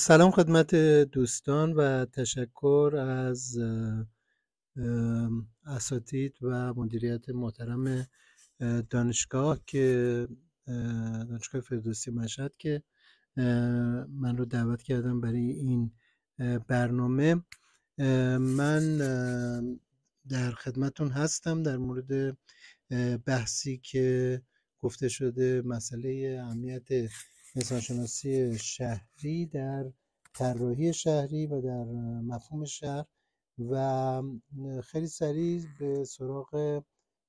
سلام خدمت دوستان و تشکر از اساتید و مدیریت محترم دانشگاه که دانشگاه فردوسی مشهد که من رو دعوت کردم برای این برنامه من در خدمتون هستم در مورد بحثی که گفته شده مسئله اهمیت نسانشناسی شهری در طراحی شهری و در مفهوم شهر و خیلی سریع به سراغ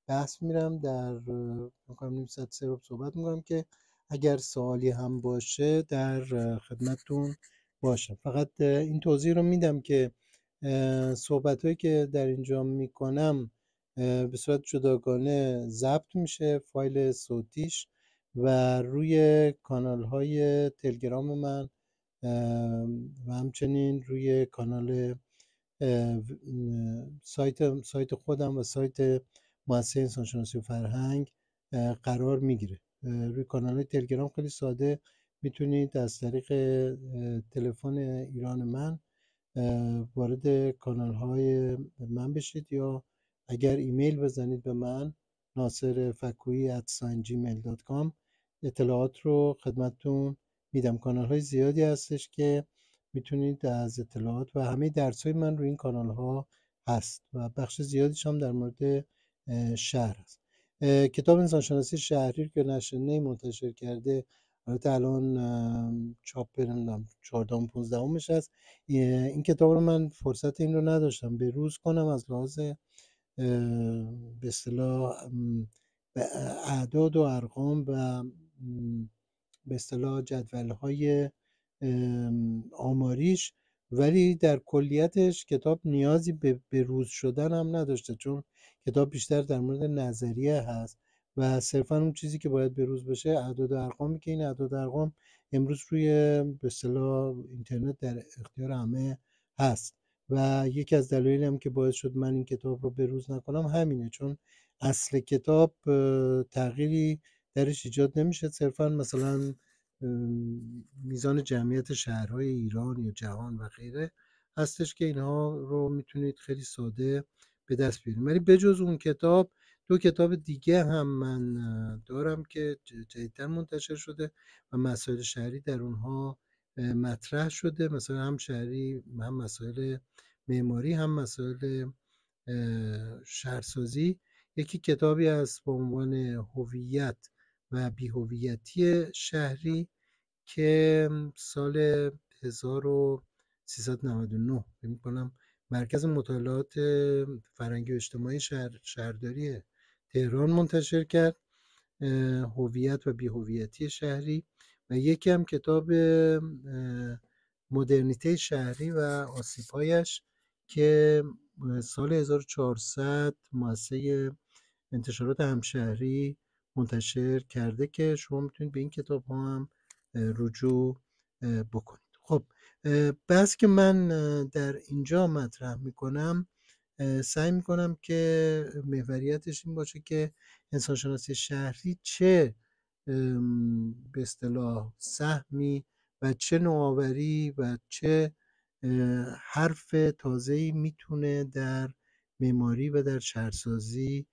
بحث میرم در میکنم نیم ساعت صحبت میکنم که اگر سوالی هم باشه در خدمتتون باشم فقط این توضیح رو میدم که صحبت هایی که در اینجا میکنم به صورت جداگانه ضبط میشه فایل صوتیش و روی کانال های تلگرام من و همچنین روی کانال سایت, سایت خودم و سایت مؤسسه انسانشناسی و فرهنگ قرار میگیره روی کانال های تلگرام خیلی ساده میتونید از طریق تلفن ایران من وارد کانال های من بشید یا اگر ایمیل بزنید به من ناصر فکویی at gmail.com اطلاعات رو خدمتتون میدم کانال های زیادی هستش که میتونید از اطلاعات و همه درس های من روی این کانال ها هست و بخش زیادیش هم در مورد شهر است. کتاب انسانشناسی شهری که نی منتشر کرده البته الان چاپ نمیدونم 14 15 امش هست این کتاب رو من فرصت این رو نداشتم به روز کنم از لحاظ به اصطلاح اعداد و ارقام و به اصطلاح جدول های آماریش ولی در کلیتش کتاب نیازی به بروز شدن هم نداشته چون کتاب بیشتر در مورد نظریه هست و صرفا اون چیزی که باید بروز بشه اعداد ارقامی که این اعداد ارقام امروز روی به اصطلاح اینترنت در اختیار همه هست و یکی از دلایلی هم که باعث شد من این کتاب رو بروز نکنم همینه چون اصل کتاب تغییری درش ایجاد نمیشه صرفا مثلا میزان جمعیت شهرهای ایران یا جهان و غیره هستش که اینها رو میتونید خیلی ساده به دست بیاریم ولی بجز اون کتاب دو کتاب دیگه هم من دارم که جدیدتر منتشر شده و مسائل شهری در اونها مطرح شده مثلا هم شهری هم مسائل معماری هم مسائل شهرسازی یکی کتابی از به عنوان هویت و بیهویتی شهری که سال 1399 فکر کنم مرکز مطالعات فرهنگی اجتماعی شهر، شهرداری تهران منتشر کرد هویت و بیهویتی شهری و یکی هم کتاب مدرنیته شهری و آسیبهایش که سال 1400 مؤسسه انتشارات همشهری منتشر کرده که شما میتونید به این کتاب ها هم رجوع بکنید خب بس که من در اینجا مطرح میکنم سعی میکنم که محوریتش این باشه که انسانشناسی شهری چه به اصطلاح سهمی و چه نوآوری و چه حرف تازه‌ای میتونه در معماری و در شهرسازی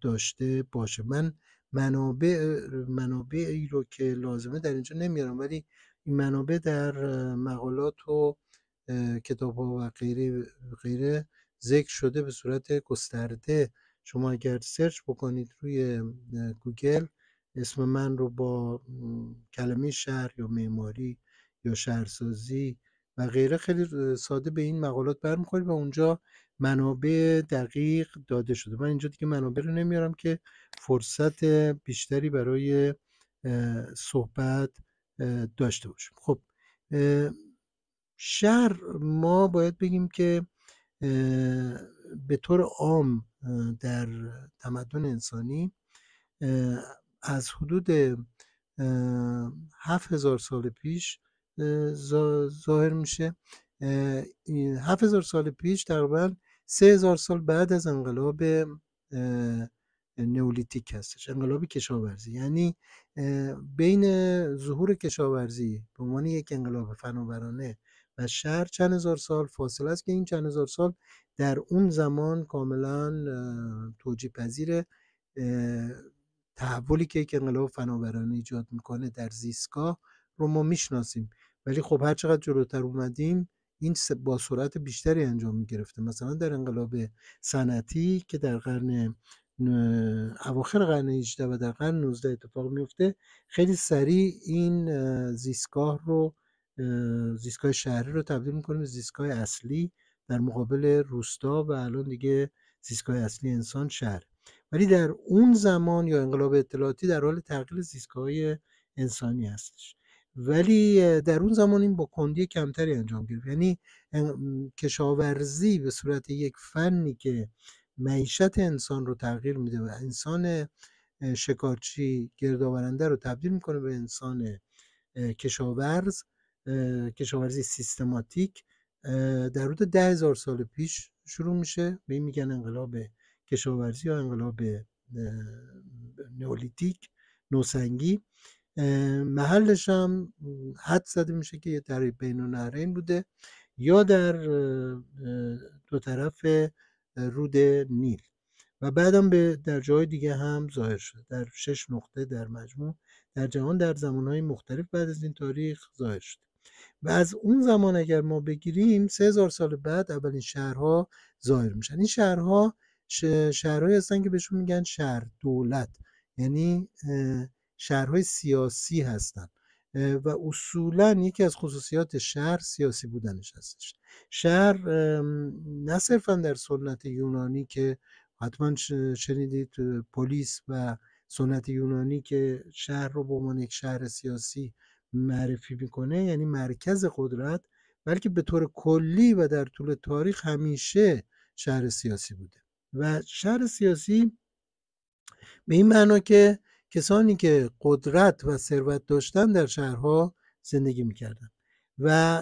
داشته باشه من منابع منابعی رو که لازمه در اینجا نمیارم ولی این منابع در مقالات و کتاب ها و غیره, غیره ذکر شده به صورت گسترده شما اگر سرچ بکنید روی گوگل اسم من رو با کلمه شهر یا معماری یا شهرسازی و غیره خیلی ساده به این مقالات برمیخورید و اونجا منابع دقیق داده شده من اینجا دیگه منابع رو نمیارم که فرصت بیشتری برای صحبت داشته باشیم خب شهر ما باید بگیم که به طور عام در تمدن انسانی از حدود هفت هزار سال پیش ظاهر میشه هفت هزار سال پیش تقریبا سه هزار سال بعد از انقلاب نئولیتیک هستش انقلاب کشاورزی یعنی بین ظهور کشاورزی به عنوان یک انقلاب فناورانه و شهر چند هزار سال فاصله است که این چند هزار سال در اون زمان کاملا توجیه پذیر تحولی که یک انقلاب فناورانه ایجاد میکنه در زیستگاه رو ما میشناسیم ولی خب هر چقدر جلوتر اومدیم این با سرعت بیشتری انجام می گرفته مثلا در انقلاب صنعتی که در قرن اواخر قرن 18 و در قرن 19 اتفاق میفته خیلی سریع این زیستگاه رو زیستگاه شهری رو تبدیل میکنه به زیستگاه اصلی در مقابل روستا و الان دیگه زیستگاه اصلی انسان شهر ولی در اون زمان یا انقلاب اطلاعاتی در حال تغییر زیستگاه انسانی هستش ولی در اون زمان این با کندی کمتری انجام گرفت یعنی کشاورزی به صورت یک فنی که معیشت انسان رو تغییر میده و انسان شکارچی گردآورنده رو تبدیل میکنه به انسان کشاورز کشاورزی سیستماتیک در حدود ده هزار سال پیش شروع میشه به این میگن انقلاب کشاورزی یا انقلاب نئولیتیک نوسنگی محلش هم حد زده میشه که در بین نهرین بوده یا در دو طرف رود نیل و بعدم به در جای دیگه هم ظاهر شد در شش نقطه در مجموع در جهان در زمانهای مختلف بعد از این تاریخ ظاهر شد و از اون زمان اگر ما بگیریم سه هزار سال بعد اولین شهرها ظاهر میشن این شهرها شهرهایی هستن که بهشون میگن شهر دولت یعنی شهرهای سیاسی هستن و اصولا یکی از خصوصیات شهر سیاسی بودنش هستش شهر نه صرفا در سنت یونانی که حتما شنیدید پلیس و سنت یونانی که شهر رو به عنوان یک شهر سیاسی معرفی میکنه یعنی مرکز قدرت بلکه به طور کلی و در طول تاریخ همیشه شهر سیاسی بوده و شهر سیاسی به این معنا که کسانی که قدرت و ثروت داشتن در شهرها زندگی میکردن و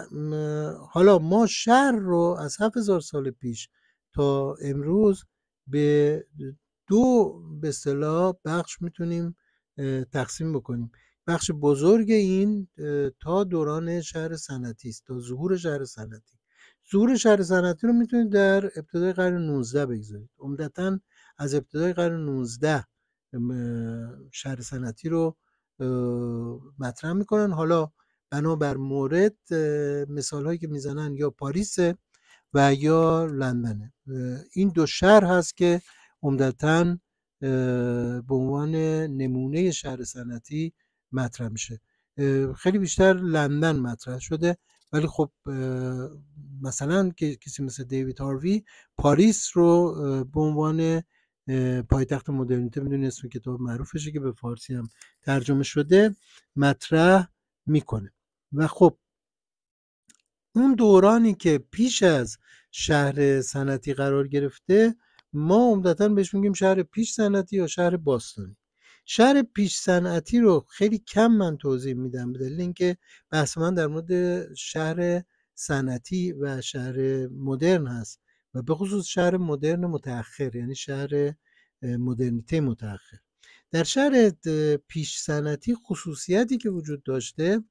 حالا ما شهر رو از 7000 سال پیش تا امروز به دو به اصطلاح بخش میتونیم تقسیم بکنیم بخش بزرگ این تا دوران شهر سنتی است تا ظهور شهر سنتی ظهور شهر سنتی رو میتونید در ابتدای قرن 19 بگذارید عمدتا از ابتدای قرن 19 شهر صنعتی رو مطرح میکنن حالا بر مورد مثال هایی که میزنن یا پاریسه و یا لندنه این دو شهر هست که عمدتا به عنوان نمونه شهر صنعتی مطرح میشه خیلی بیشتر لندن مطرح شده ولی خب مثلا که کسی مثل دیوید هاروی پاریس رو به عنوان پایتخت مدرنیته میدونید اون کتاب معروفشه که به فارسی هم ترجمه شده مطرح میکنه و خب اون دورانی که پیش از شهر صنعتی قرار گرفته ما عمدتا بهش میگیم شهر پیش صنعتی یا شهر باستانی شهر پیش صنعتی رو خیلی کم من توضیح میدم به دلیل اینکه بحث من در مورد شهر صنعتی و شهر مدرن هست و به خصوص شهر مدرن متأخر یعنی شهر مدرنیته متأخر در شهر پیش سنتی خصوصیتی که وجود داشته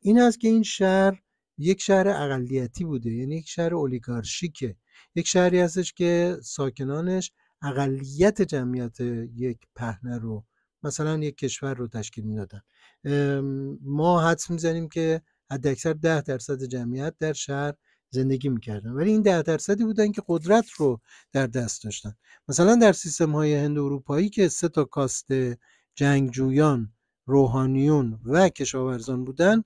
این است که این شهر یک شهر اقلیتی بوده یعنی یک شهر اولیگارشیکه یک شهری هستش که ساکنانش اقلیت جمعیت یک پهنه رو مثلا یک کشور رو تشکیل میدادن ما حدس میزنیم که حداکثر ده درصد جمعیت در شهر زندگی میکردن ولی این ده درصدی بودن که قدرت رو در دست داشتن مثلا در سیستم های هند اروپایی که سه تا کاست جنگجویان روحانیون و کشاورزان بودن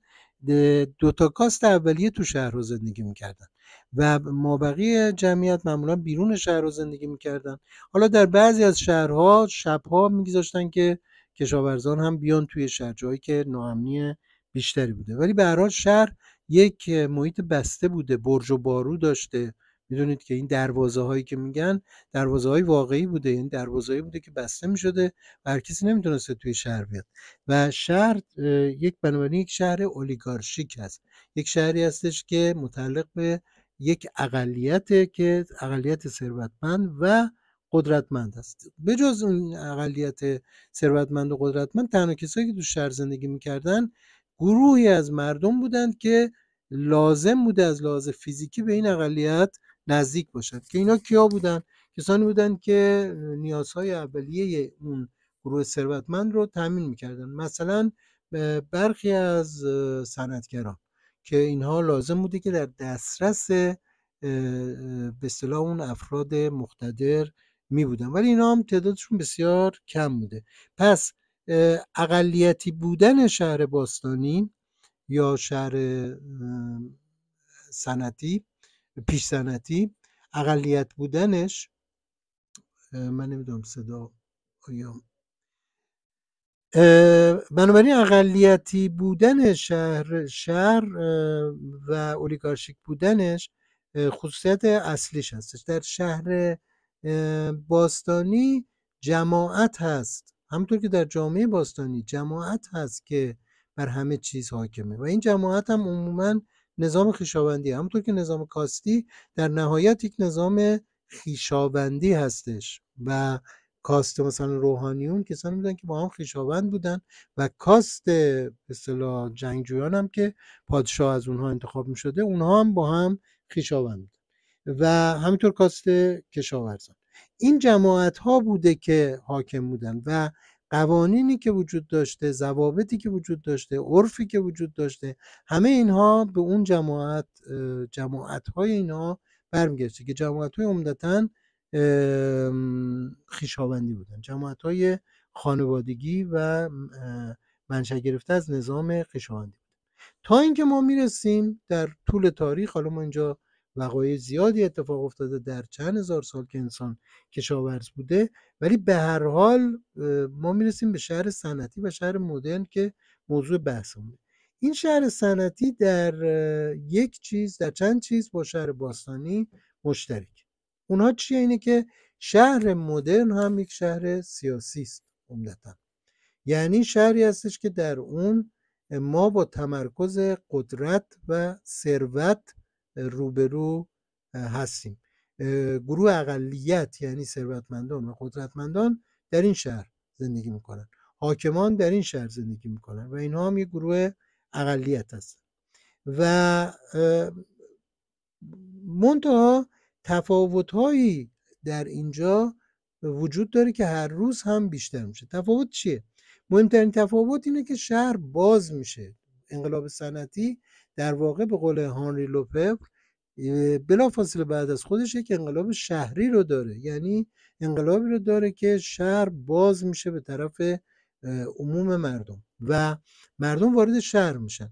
دو تا کاست اولیه تو شهر رو زندگی میکردن و مابقی جمعیت معمولا بیرون شهر رو زندگی میکردن حالا در بعضی از شهرها شبها میگذاشتن که کشاورزان هم بیان توی شهر جایی که ناامنی بیشتری بوده ولی به شهر یک محیط بسته بوده برج و بارو داشته میدونید که این دروازه هایی که میگن دروازه های واقعی بوده این یعنی دروازه هایی بوده که بسته میشده و هر کسی نمیتونسته توی شهر بیاد و شهر یک بنابراین یک شهر اولیگارشیک هست یک شهری هستش که متعلق به یک اقلیت که اقلیت ثروتمند و قدرتمند است جز اون اقلیت ثروتمند و قدرتمند تنها کسایی که تو شهر زندگی میکردن گروهی از مردم بودند که لازم بوده از لحاظ فیزیکی به این اقلیت نزدیک باشد که اینا کیا بودند؟ کسانی بودند که نیازهای اولیه اون گروه ثروتمند رو تامین میکردن مثلا برخی از صنعتگران که اینها لازم بوده که در دسترس به اون افراد مختدر می بودن ولی اینا هم تعدادشون بسیار کم بوده پس اقلیتی بودن شهر باستانی یا شهر سنتی پیش سنتی اقلیت بودنش من نمیدونم صدا آیا بنابراین اقلیتی بودن شهر شهر و اولیگارشیک بودنش خصوصیت اصلیش هستش در شهر باستانی جماعت هست همونطور که در جامعه باستانی جماعت هست که بر همه چیز حاکمه و این جماعت هم عموما نظام خیشاوندی همونطور که نظام کاستی در نهایت یک نظام خیشابندی هستش و کاست مثلا روحانیون کسانی بودن که با هم خیشاوند بودن و کاست اصطلاح جنگجویان هم که پادشاه از اونها انتخاب می شده اونها هم با هم خیشابند و همینطور کاست کشاورزان این جماعت ها بوده که حاکم بودن و قوانینی که وجود داشته ضوابطی که وجود داشته عرفی که وجود داشته همه اینها به اون جماعت جماعت های اینها برمیگشته که جماعت های عمدتا خیشاوندی بودن جماعت های خانوادگی و منشه گرفته از نظام خیشاوندی تا اینکه ما میرسیم در طول تاریخ حالا ما اینجا وقایع زیادی اتفاق افتاده در چند هزار سال که انسان کشاورز بوده ولی به هر حال ما میرسیم به شهر سنتی و شهر مدرن که موضوع بحثمونه این شهر سنتی در یک چیز در چند چیز با شهر باستانی مشترک اونها چیه اینه که شهر مدرن هم یک شهر سیاسی است عمدتا یعنی شهری هستش که در اون ما با تمرکز قدرت و ثروت روبرو هستیم گروه اقلیت یعنی ثروتمندان و قدرتمندان در این شهر زندگی میکنن حاکمان در این شهر زندگی میکنن و اینها هم یه گروه اقلیت هستن و منتها تفاوت هایی در اینجا وجود داره که هر روز هم بیشتر میشه تفاوت چیه مهمترین تفاوت اینه که شهر باز میشه انقلاب صنعتی در واقع به قول هانری بلا بلافاصله بعد از خودش یک انقلاب شهری رو داره یعنی انقلابی رو داره که شهر باز میشه به طرف عموم مردم و مردم وارد شهر میشن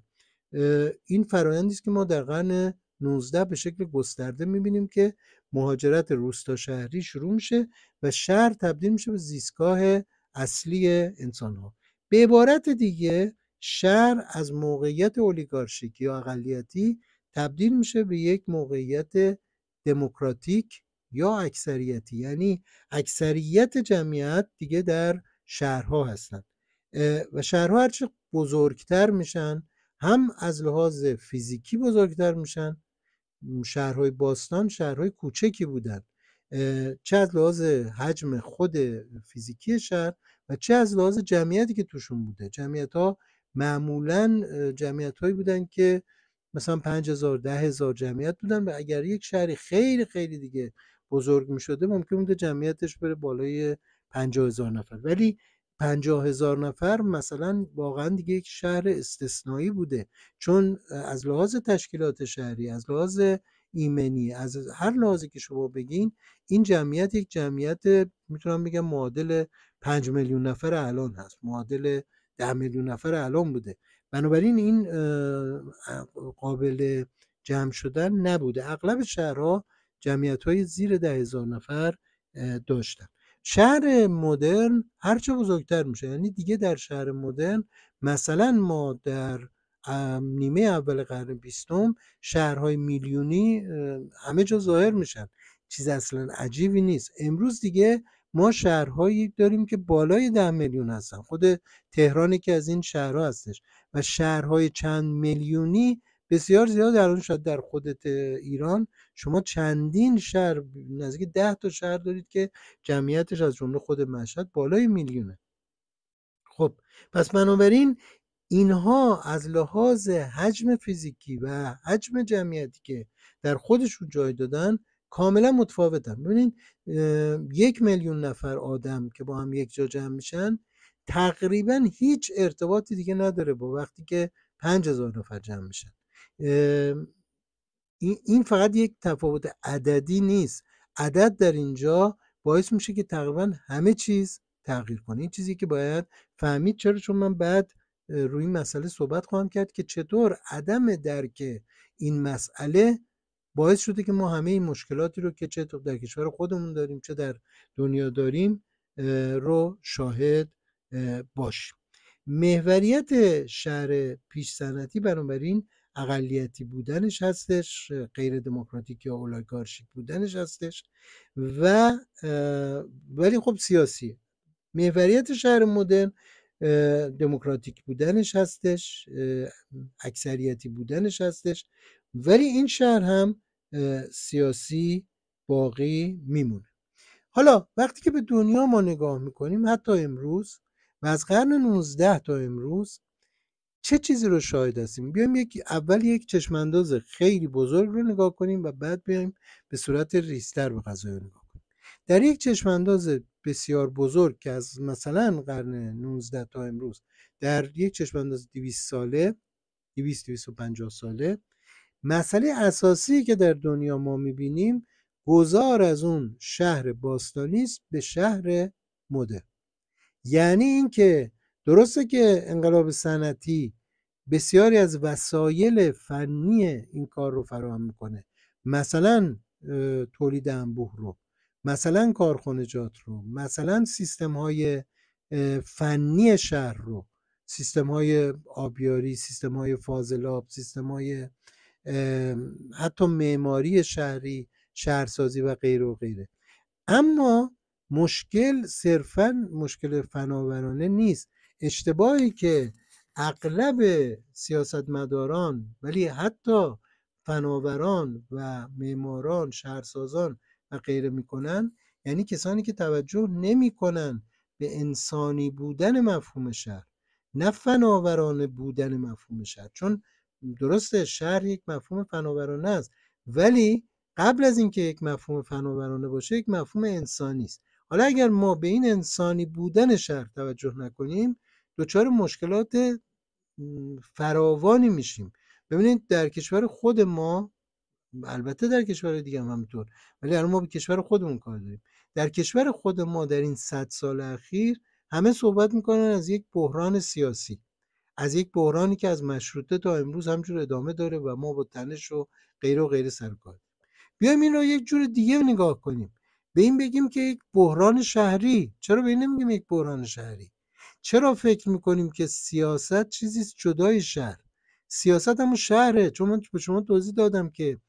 این فرایندی است که ما در قرن 19 به شکل گسترده میبینیم که مهاجرت روستا شهری شروع میشه و شهر تبدیل میشه به زیستگاه اصلی انسان ها به عبارت دیگه شهر از موقعیت اولیگارشیک یا اقلیتی تبدیل میشه به یک موقعیت دموکراتیک یا اکثریتی یعنی اکثریت جمعیت دیگه در شهرها هستند و شهرها هرچه بزرگتر میشن هم از لحاظ فیزیکی بزرگتر میشن شهرهای باستان شهرهای کوچکی بودن چه از لحاظ حجم خود فیزیکی شهر و چه از لحاظ جمعیتی که توشون بوده جمعیت ها معمولا جمعیت هایی بودن که مثلا ده هزار جمعیت بودن و اگر یک شهری خیلی خیلی دیگه بزرگ می شده ممکن بوده جمعیتش بره بالای هزار نفر ولی هزار نفر مثلا واقعا دیگه یک شهر استثنایی بوده چون از لحاظ تشکیلات شهری از لحاظ ایمنی از هر لحاظی که شما بگین این جمعیت یک جمعیت میتونم بگم معادل 5 میلیون نفر الان هست معادل ده میلیون نفر الان بوده بنابراین این قابل جمع شدن نبوده اغلب شهرها جمعیت های زیر ده هزار نفر داشتن شهر مدرن هرچه بزرگتر میشه یعنی دیگه در شهر مدرن مثلا ما در نیمه اول قرن بیستم شهرهای میلیونی همه جا ظاهر میشن چیز اصلا عجیبی نیست امروز دیگه ما شهرهایی داریم که بالای ده میلیون هستن خود تهرانی که از این شهرها هستش و شهرهای چند میلیونی بسیار زیاد در اون شد در خودت ایران شما چندین شهر نزدیک ده تا شهر دارید که جمعیتش از جمله خود مشهد بالای میلیونه خب پس بنابراین اینها از لحاظ حجم فیزیکی و حجم جمعیتی که در خودشون جای دادن کاملا متفاوتن ببینید یک میلیون نفر آدم که با هم یک جا جمع میشن تقریبا هیچ ارتباطی دیگه نداره با وقتی که پنج هزار نفر جمع میشن این فقط یک تفاوت عددی نیست عدد در اینجا باعث میشه که تقریبا همه چیز تغییر کنه این چیزی که باید فهمید چرا چون من بعد روی این مسئله صحبت خواهم کرد که چطور عدم درک این مسئله باعث شده که ما همه این مشکلاتی رو که چه در کشور خودمون داریم چه در دنیا داریم رو شاهد باشیم محوریت شهر پیش سنتی بنابراین اقلیتی بودنش هستش غیر دموکراتیک یا اولاگارشیک بودنش هستش و ولی خب سیاسیه محوریت شهر مدرن دموکراتیک بودنش هستش اکثریتی بودنش هستش ولی این شهر هم سیاسی باقی میمونه حالا وقتی که به دنیا ما نگاه میکنیم حتی امروز و از قرن 19 تا امروز چه چیزی رو شاهد هستیم بیایم یکی اول یک چشمانداز خیلی بزرگ رو نگاه کنیم و بعد بیایم به صورت ریستر به رو نگاه کنیم در یک چشمانداز بسیار بزرگ که از مثلا قرن 19 تا امروز در یک چشمانداز 200 ساله 200 250 ساله مسئله اساسی که در دنیا ما میبینیم گذار از اون شهر باستانی است به شهر مدر. یعنی اینکه درسته که انقلاب صنعتی بسیاری از وسایل فنی این کار رو فراهم میکنه مثلا تولید انبوه رو مثلا کارخانجات رو مثلا سیستم های فنی شهر رو سیستم های آبیاری سیستم های فاضلاب سیستم های حتی معماری شهری شهرسازی و غیر و غیره اما مشکل صرفا مشکل فناورانه نیست اشتباهی که اغلب سیاستمداران ولی حتی فناوران و معماران شهرسازان و غیره میکنن یعنی کسانی که توجه نمیکنن به انسانی بودن مفهوم شهر نه فناورانه بودن مفهوم شهر چون درسته شهر یک مفهوم فناورانه است ولی قبل از اینکه یک مفهوم فناورانه باشه یک مفهوم انسانی است حالا اگر ما به این انسانی بودن شهر توجه نکنیم دچار مشکلات فراوانی میشیم ببینید در کشور خود ما البته در کشور دیگه هم همینطور ولی الان ما به کشور خودمون کار داریم در کشور خود ما در این صد سال اخیر همه صحبت میکنن از یک بحران سیاسی از یک بحرانی که از مشروطه تا امروز همجور ادامه داره و ما با تنش و غیر و غیره سر کار بیایم این رو یک جور دیگه نگاه کنیم به این بگیم که یک بحران شهری چرا به این نمیگیم یک بحران شهری چرا فکر میکنیم که سیاست چیزی جدای شهر سیاست همون شهره چون من به شما توضیح دادم که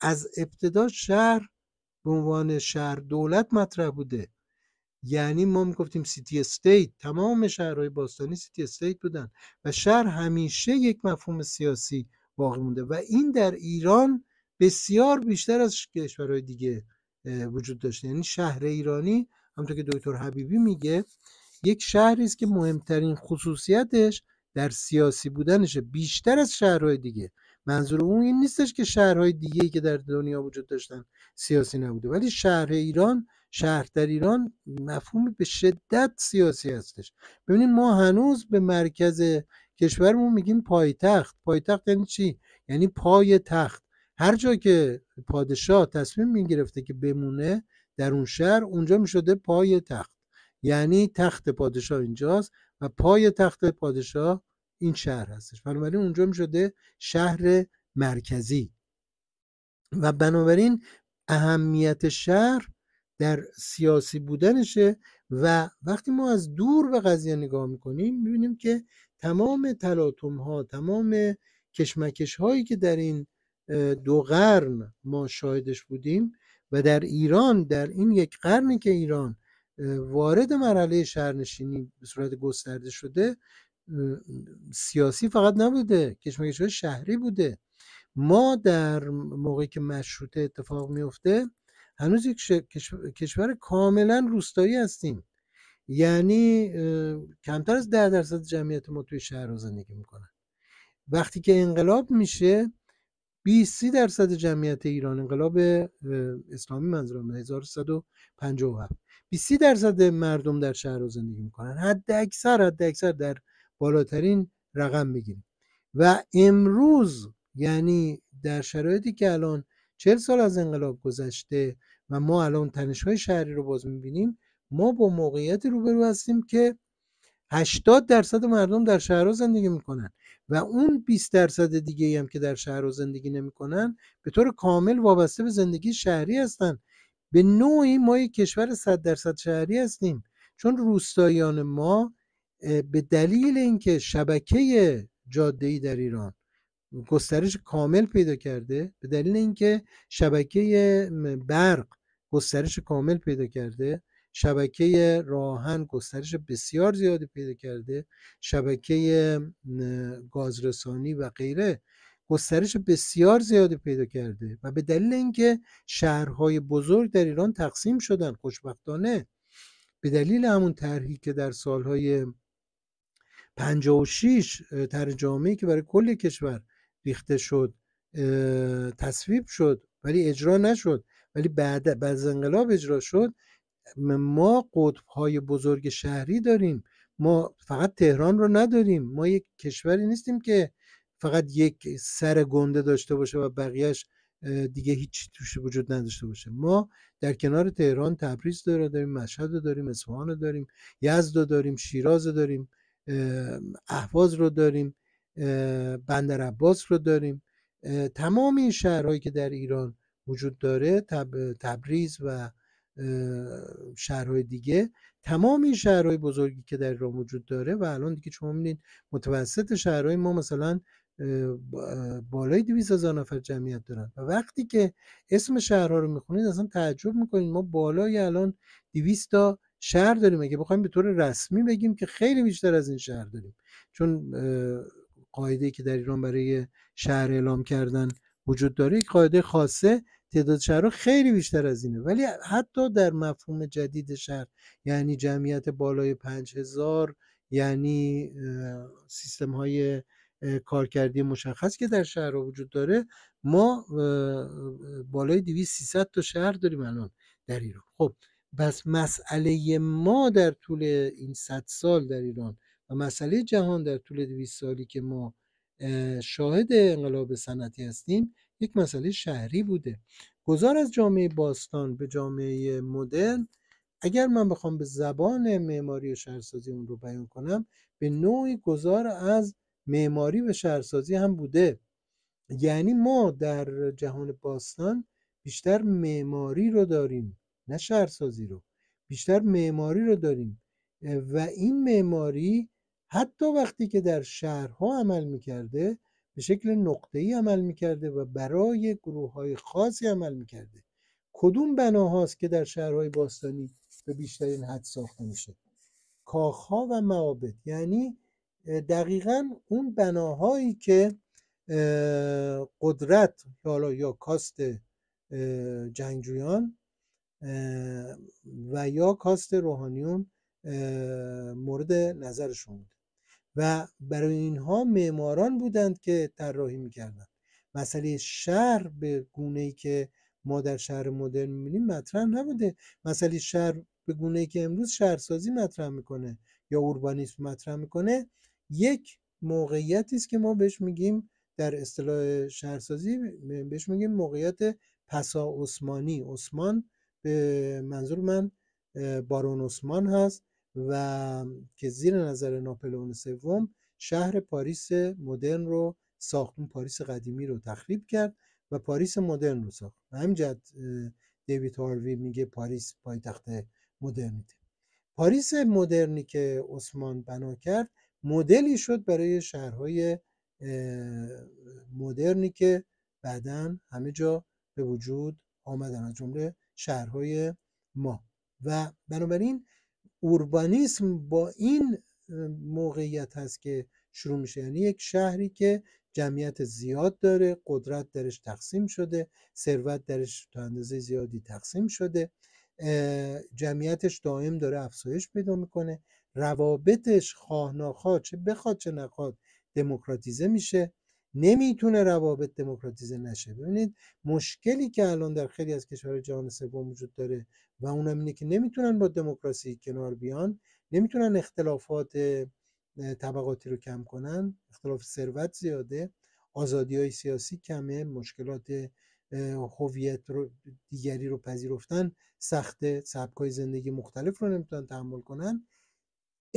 از ابتدا شهر به عنوان شهر دولت مطرح بوده یعنی ما میگفتیم سیتی استیت تمام شهرهای باستانی سیتی استیت بودن و شهر همیشه یک مفهوم سیاسی باقی مونده و این در ایران بسیار بیشتر از کشورهای دیگه وجود داشته یعنی شهر ایرانی همونطور که دکتر حبیبی میگه یک شهری است که مهمترین خصوصیتش در سیاسی بودنشه بیشتر از شهرهای دیگه منظور اون این نیستش که شهرهای دیگه که در دنیا وجود داشتن سیاسی نبوده ولی شهر ایران شهر در ایران مفهوم به شدت سیاسی هستش ببینید ما هنوز به مرکز کشورمون میگیم پایتخت پایتخت یعنی چی یعنی پای تخت هر جا که پادشاه تصمیم میگرفته که بمونه در اون شهر اونجا میشده پای تخت یعنی تخت پادشاه اینجاست و پای تخت پادشاه این شهر هستش بنابراین اونجا میشده شهر مرکزی و بنابراین اهمیت شهر در سیاسی بودنشه و وقتی ما از دور به قضیه نگاه میکنیم میبینیم که تمام تلاطم ها تمام کشمکش هایی که در این دو قرن ما شاهدش بودیم و در ایران در این یک قرنی که ایران وارد مرحله شهرنشینی به صورت گسترده شده سیاسی فقط نبوده کشمکش های شهری بوده ما در موقعی که مشروطه اتفاق میفته هنوز یک کشور کاملا روستایی هستیم یعنی کمتر از ده درصد جمعیت ما توی شهر زندگی میکنن وقتی که انقلاب میشه 20 درصد جمعیت ایران انقلاب اسلامی منظورم 1157 20 درصد مردم در شهر زندگی میکنن حد اکثر حد اکثر در بالاترین رقم بگیریم و امروز یعنی در شرایطی که الان چهل سال از انقلاب گذشته و ما الان تنشهای شهری رو باز میبینیم ما با موقعیتی روبرو هستیم که 80 درصد مردم در شهرها زندگی میکنن و اون 20 درصد دیگه هم که در شهرها زندگی نمیکنن به طور کامل وابسته به زندگی شهری هستن به نوعی ما یک کشور 100 درصد شهری هستیم چون روستاییان ما به دلیل اینکه شبکه جاده در ایران گسترش کامل پیدا کرده به دلیل اینکه شبکه برق گسترش کامل پیدا کرده شبکه راهن گسترش بسیار زیادی پیدا کرده شبکه گازرسانی و غیره گسترش بسیار زیادی پیدا کرده و به دلیل اینکه شهرهای بزرگ در ایران تقسیم شدن خوشبختانه به دلیل همون طرحی که در سالهای 56 طرح جامعه که برای کل کشور ریخته شد تصویب شد ولی اجرا نشد ولی بعد از انقلاب اجرا شد ما قطب های بزرگ شهری داریم ما فقط تهران رو نداریم ما یک کشوری نیستیم که فقط یک سر گنده داشته باشه و بقیهش دیگه هیچ توش وجود نداشته باشه ما در کنار تهران تبریز داره داریم مشهد رو داریم اصفهان رو داریم یزد رو داریم شیراز رو داریم احواز رو داریم بندر عباس رو داریم تمام این شهرهایی که در ایران وجود داره تب، تبریز و شهرهای دیگه تمام این شهرهای بزرگی که در ایران وجود داره و الان دیگه شما میدین متوسط شهرهای ما مثلا بالای 200 هزار نفر جمعیت دارن و وقتی که اسم شهرها رو میخونید اصلا تعجب میکنید ما بالای الان 200 تا شهر داریم اگه بخوایم به طور رسمی بگیم که خیلی بیشتر از این شهر داریم چون قاعده که در ایران برای شهر اعلام کردن وجود داره یک قاعده خاصه تعداد شهرها خیلی بیشتر از اینه ولی حتی در مفهوم جدید شهر یعنی جمعیت بالای هزار یعنی سیستم های کارکردی مشخص که در شهرها وجود داره ما بالای 200 300 تا شهر داریم الان در ایران خب بس مسئله ما در طول این 100 سال در ایران و مسئله جهان در طول دویس سالی که ما شاهد انقلاب صنعتی هستیم یک مسئله شهری بوده گذار از جامعه باستان به جامعه مدرن اگر من بخوام به زبان معماری و شهرسازی اون رو بیان کنم به نوعی گذار از معماری و شهرسازی هم بوده یعنی ما در جهان باستان بیشتر معماری رو داریم نه شهرسازی رو بیشتر معماری رو داریم و این معماری حتی وقتی که در شهرها عمل میکرده به شکل نقطه ای عمل میکرده و برای گروه های خاصی عمل میکرده کدوم بناهاست که در شهرهای باستانی به بیشترین حد ساخته میشه کاخها و معابد یعنی دقیقا اون بناهایی که قدرت حالا یا کاست جنگجویان و یا کاست روحانیون مورد نظرشون و برای اینها معماران بودند که طراحی میکردند مسئله شهر به گونه ای که ما در شهر مدرن میبینیم مطرح نبوده مسئله شهر به گونه ای که امروز شهرسازی مطرح میکنه یا اوربانیسم مطرح میکنه یک موقعیتی است که ما بهش میگیم در اصطلاح شهرسازی بهش میگیم موقعیت پسا عثمانی عثمان به منظور من بارون عثمان هست و که زیر نظر ناپلون سوم شهر پاریس مدرن رو ساخت اون پاریس قدیمی رو تخریب کرد و پاریس مدرن رو ساخت و همینجد دیوید هاروی میگه پاریس پایتخت مدرنیته پاریس مدرنی که عثمان بنا کرد مدلی شد برای شهرهای مدرنی که بعدا همه جا به وجود آمدن از جمله شهرهای ما و بنابراین اوربانیسم با این موقعیت هست که شروع میشه یعنی یک شهری که جمعیت زیاد داره قدرت درش تقسیم شده ثروت درش تا اندازه زیادی تقسیم شده جمعیتش دائم داره افزایش پیدا میکنه روابطش خواه نخواه چه بخواد چه نخواد دموکراتیزه میشه نمیتونه روابط دموکراتیزه نشه ببینید مشکلی که الان در خیلی از کشورهای جهان سوم وجود داره و اونم اینه که نمیتونن با دموکراسی کنار بیان نمیتونن اختلافات طبقاتی رو کم کنن اختلاف ثروت زیاده آزادی های سیاسی کمه مشکلات هویت دیگری رو پذیرفتن سخت سبکای زندگی مختلف رو نمیتونن تحمل کنن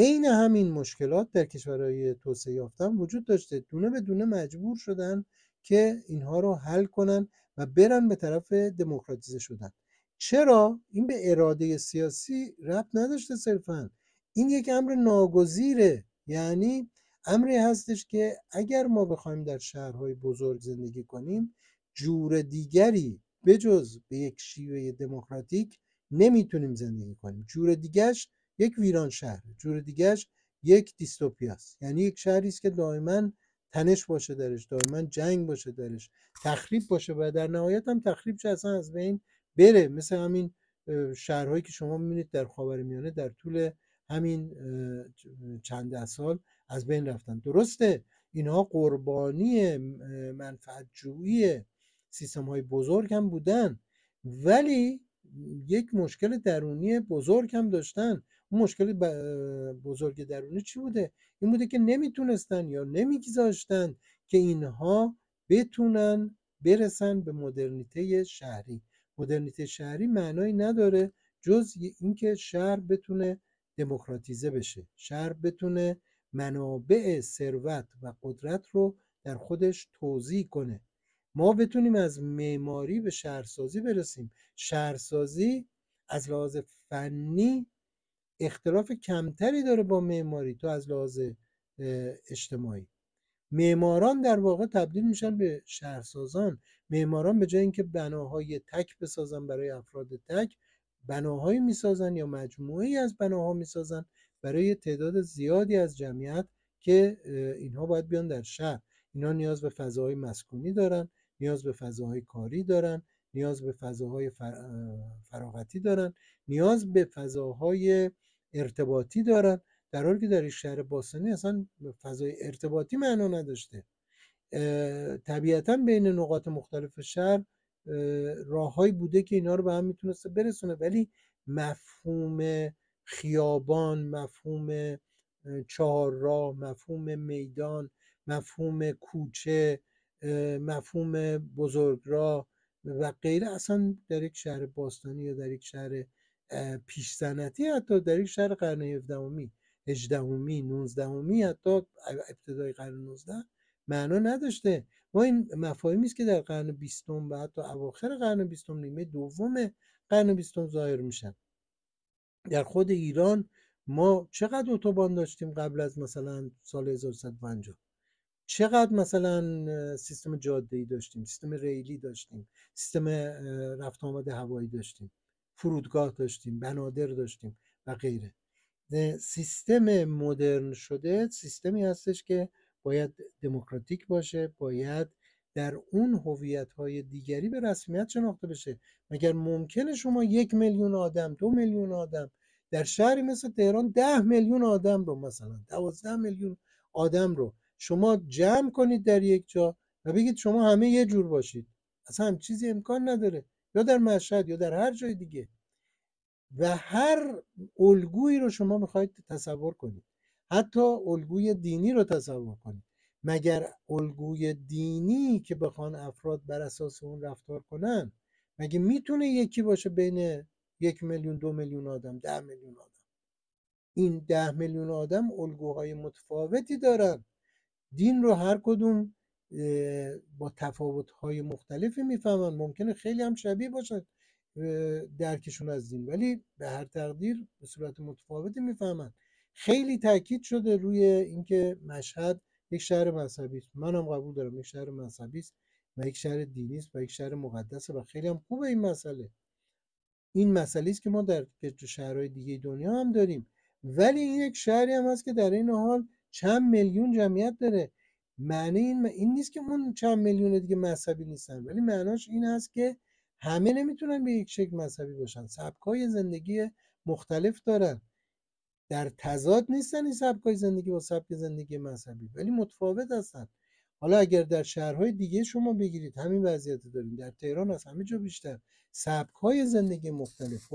عین همین مشکلات در کشورهای توسعه یافتن وجود داشته دونه به دونه مجبور شدن که اینها رو حل کنن و برن به طرف دموکراتیزه شدن چرا این به اراده سیاسی ربط نداشته صرفا این یک امر ناگزیره یعنی امری هستش که اگر ما بخوایم در شهرهای بزرگ زندگی کنیم جور دیگری بجز به یک شیوه دموکراتیک نمیتونیم زندگی کنیم جور دیگرش یک ویران شهر جور دیگهش یک است. یعنی یک شهری است که دائما تنش باشه درش دائما جنگ باشه درش تخریب باشه و در نهایت هم تخریب چه اصلا از بین بره مثل همین شهرهایی که شما میبینید در میانه در طول همین چند سال از بین رفتن درسته اینها قربانی منفعت جویی سیستم های بزرگ هم بودن ولی یک مشکل درونی بزرگ هم داشتن مشکل بزرگ درونی چی بوده این بوده که نمیتونستن یا نمیگذاشتن که اینها بتونن برسن به مدرنیته شهری مدرنیته شهری معنایی نداره جز اینکه شهر بتونه دموکراتیزه بشه شهر بتونه منابع ثروت و قدرت رو در خودش توضیح کنه ما بتونیم از معماری به شهرسازی برسیم شهرسازی از لحاظ فنی اختلاف کمتری داره با معماری تو از لحاظ اجتماعی معماران در واقع تبدیل میشن به شهرسازان معماران به جای اینکه بناهای تک بسازن برای افراد تک بناهایی میسازن یا ای از بناها میسازن برای تعداد زیادی از جمعیت که اینها باید بیان در شهر اینا نیاز به فضاهای مسکونی دارن نیاز به فضاهای کاری دارن نیاز به فضاهای فراغتی دارن نیاز به فضاهای ارتباطی دارن در حالی که در شهر باستانی اصلا فضای ارتباطی معنا نداشته طبیعتا بین نقاط مختلف شهر راههایی بوده که اینا رو به هم میتونسته برسونه ولی مفهوم خیابان مفهوم چهارراه مفهوم میدان مفهوم کوچه مفهوم بزرگراه و غیره اصلا در یک شهر باستانی یا در یک شهر پیش حتی در یک شهر قرن 17 19 نوزدهمی حتی ابتدای قرن 19 معنا نداشته ما این مفاهیمی است که در قرن بیستم و حتی اواخر قرن بیستم نیمه دوم قرن بیستم ظاهر میشن در خود ایران ما چقدر اتوبان داشتیم قبل از مثلا سال 1150 چقدر مثلا سیستم جاده داشتیم سیستم ریلی داشتیم سیستم رفت آمد هوایی داشتیم فرودگاه داشتیم بنادر داشتیم و غیره سیستم مدرن شده سیستمی هستش که باید دموکراتیک باشه باید در اون هویت های دیگری به رسمیت شناخته بشه مگر ممکنه شما یک میلیون آدم دو میلیون آدم در شهری مثل تهران ده میلیون آدم رو مثلا دوازده میلیون آدم رو شما جمع کنید در یک جا و بگید شما همه یه جور باشید اصلا هم چیزی امکان نداره یا در مشهد یا در هر جای دیگه و هر الگویی رو شما میخواید تصور کنید حتی الگوی دینی رو تصور کنید مگر الگوی دینی که بخوان افراد بر اساس اون رفتار کنن مگه میتونه یکی باشه بین یک میلیون دو میلیون آدم ده میلیون آدم این ده میلیون آدم الگوهای متفاوتی دارن دین رو هر کدوم با های مختلفی میفهمن ممکنه خیلی هم شبیه باشن درکشون از دین ولی به هر تقدیر به صورت متفاوتی میفهمن خیلی تاکید شده روی اینکه مشهد یک شهر مذهبی است منم قبول دارم یک شهر مذهبی است و یک شهر دینی است و یک شهر مقدس و خیلی هم خوبه این مسئله این مسئله است که ما در شهرهای دیگه دنیا هم داریم ولی این یک شهری هم هست که در این حال چند میلیون جمعیت داره معنی این, این نیست که اون چند میلیون دیگه مذهبی نیستن ولی معناش این است که همه نمیتونن به یک شکل مذهبی باشن سبکای زندگی مختلف دارن در تضاد نیستن این سبکای زندگی با سبک زندگی مذهبی ولی متفاوت هستن حالا اگر در شهرهای دیگه شما بگیرید همین وضعیت داریم در تهران هست همه جا بیشتر سبکای زندگی مختلف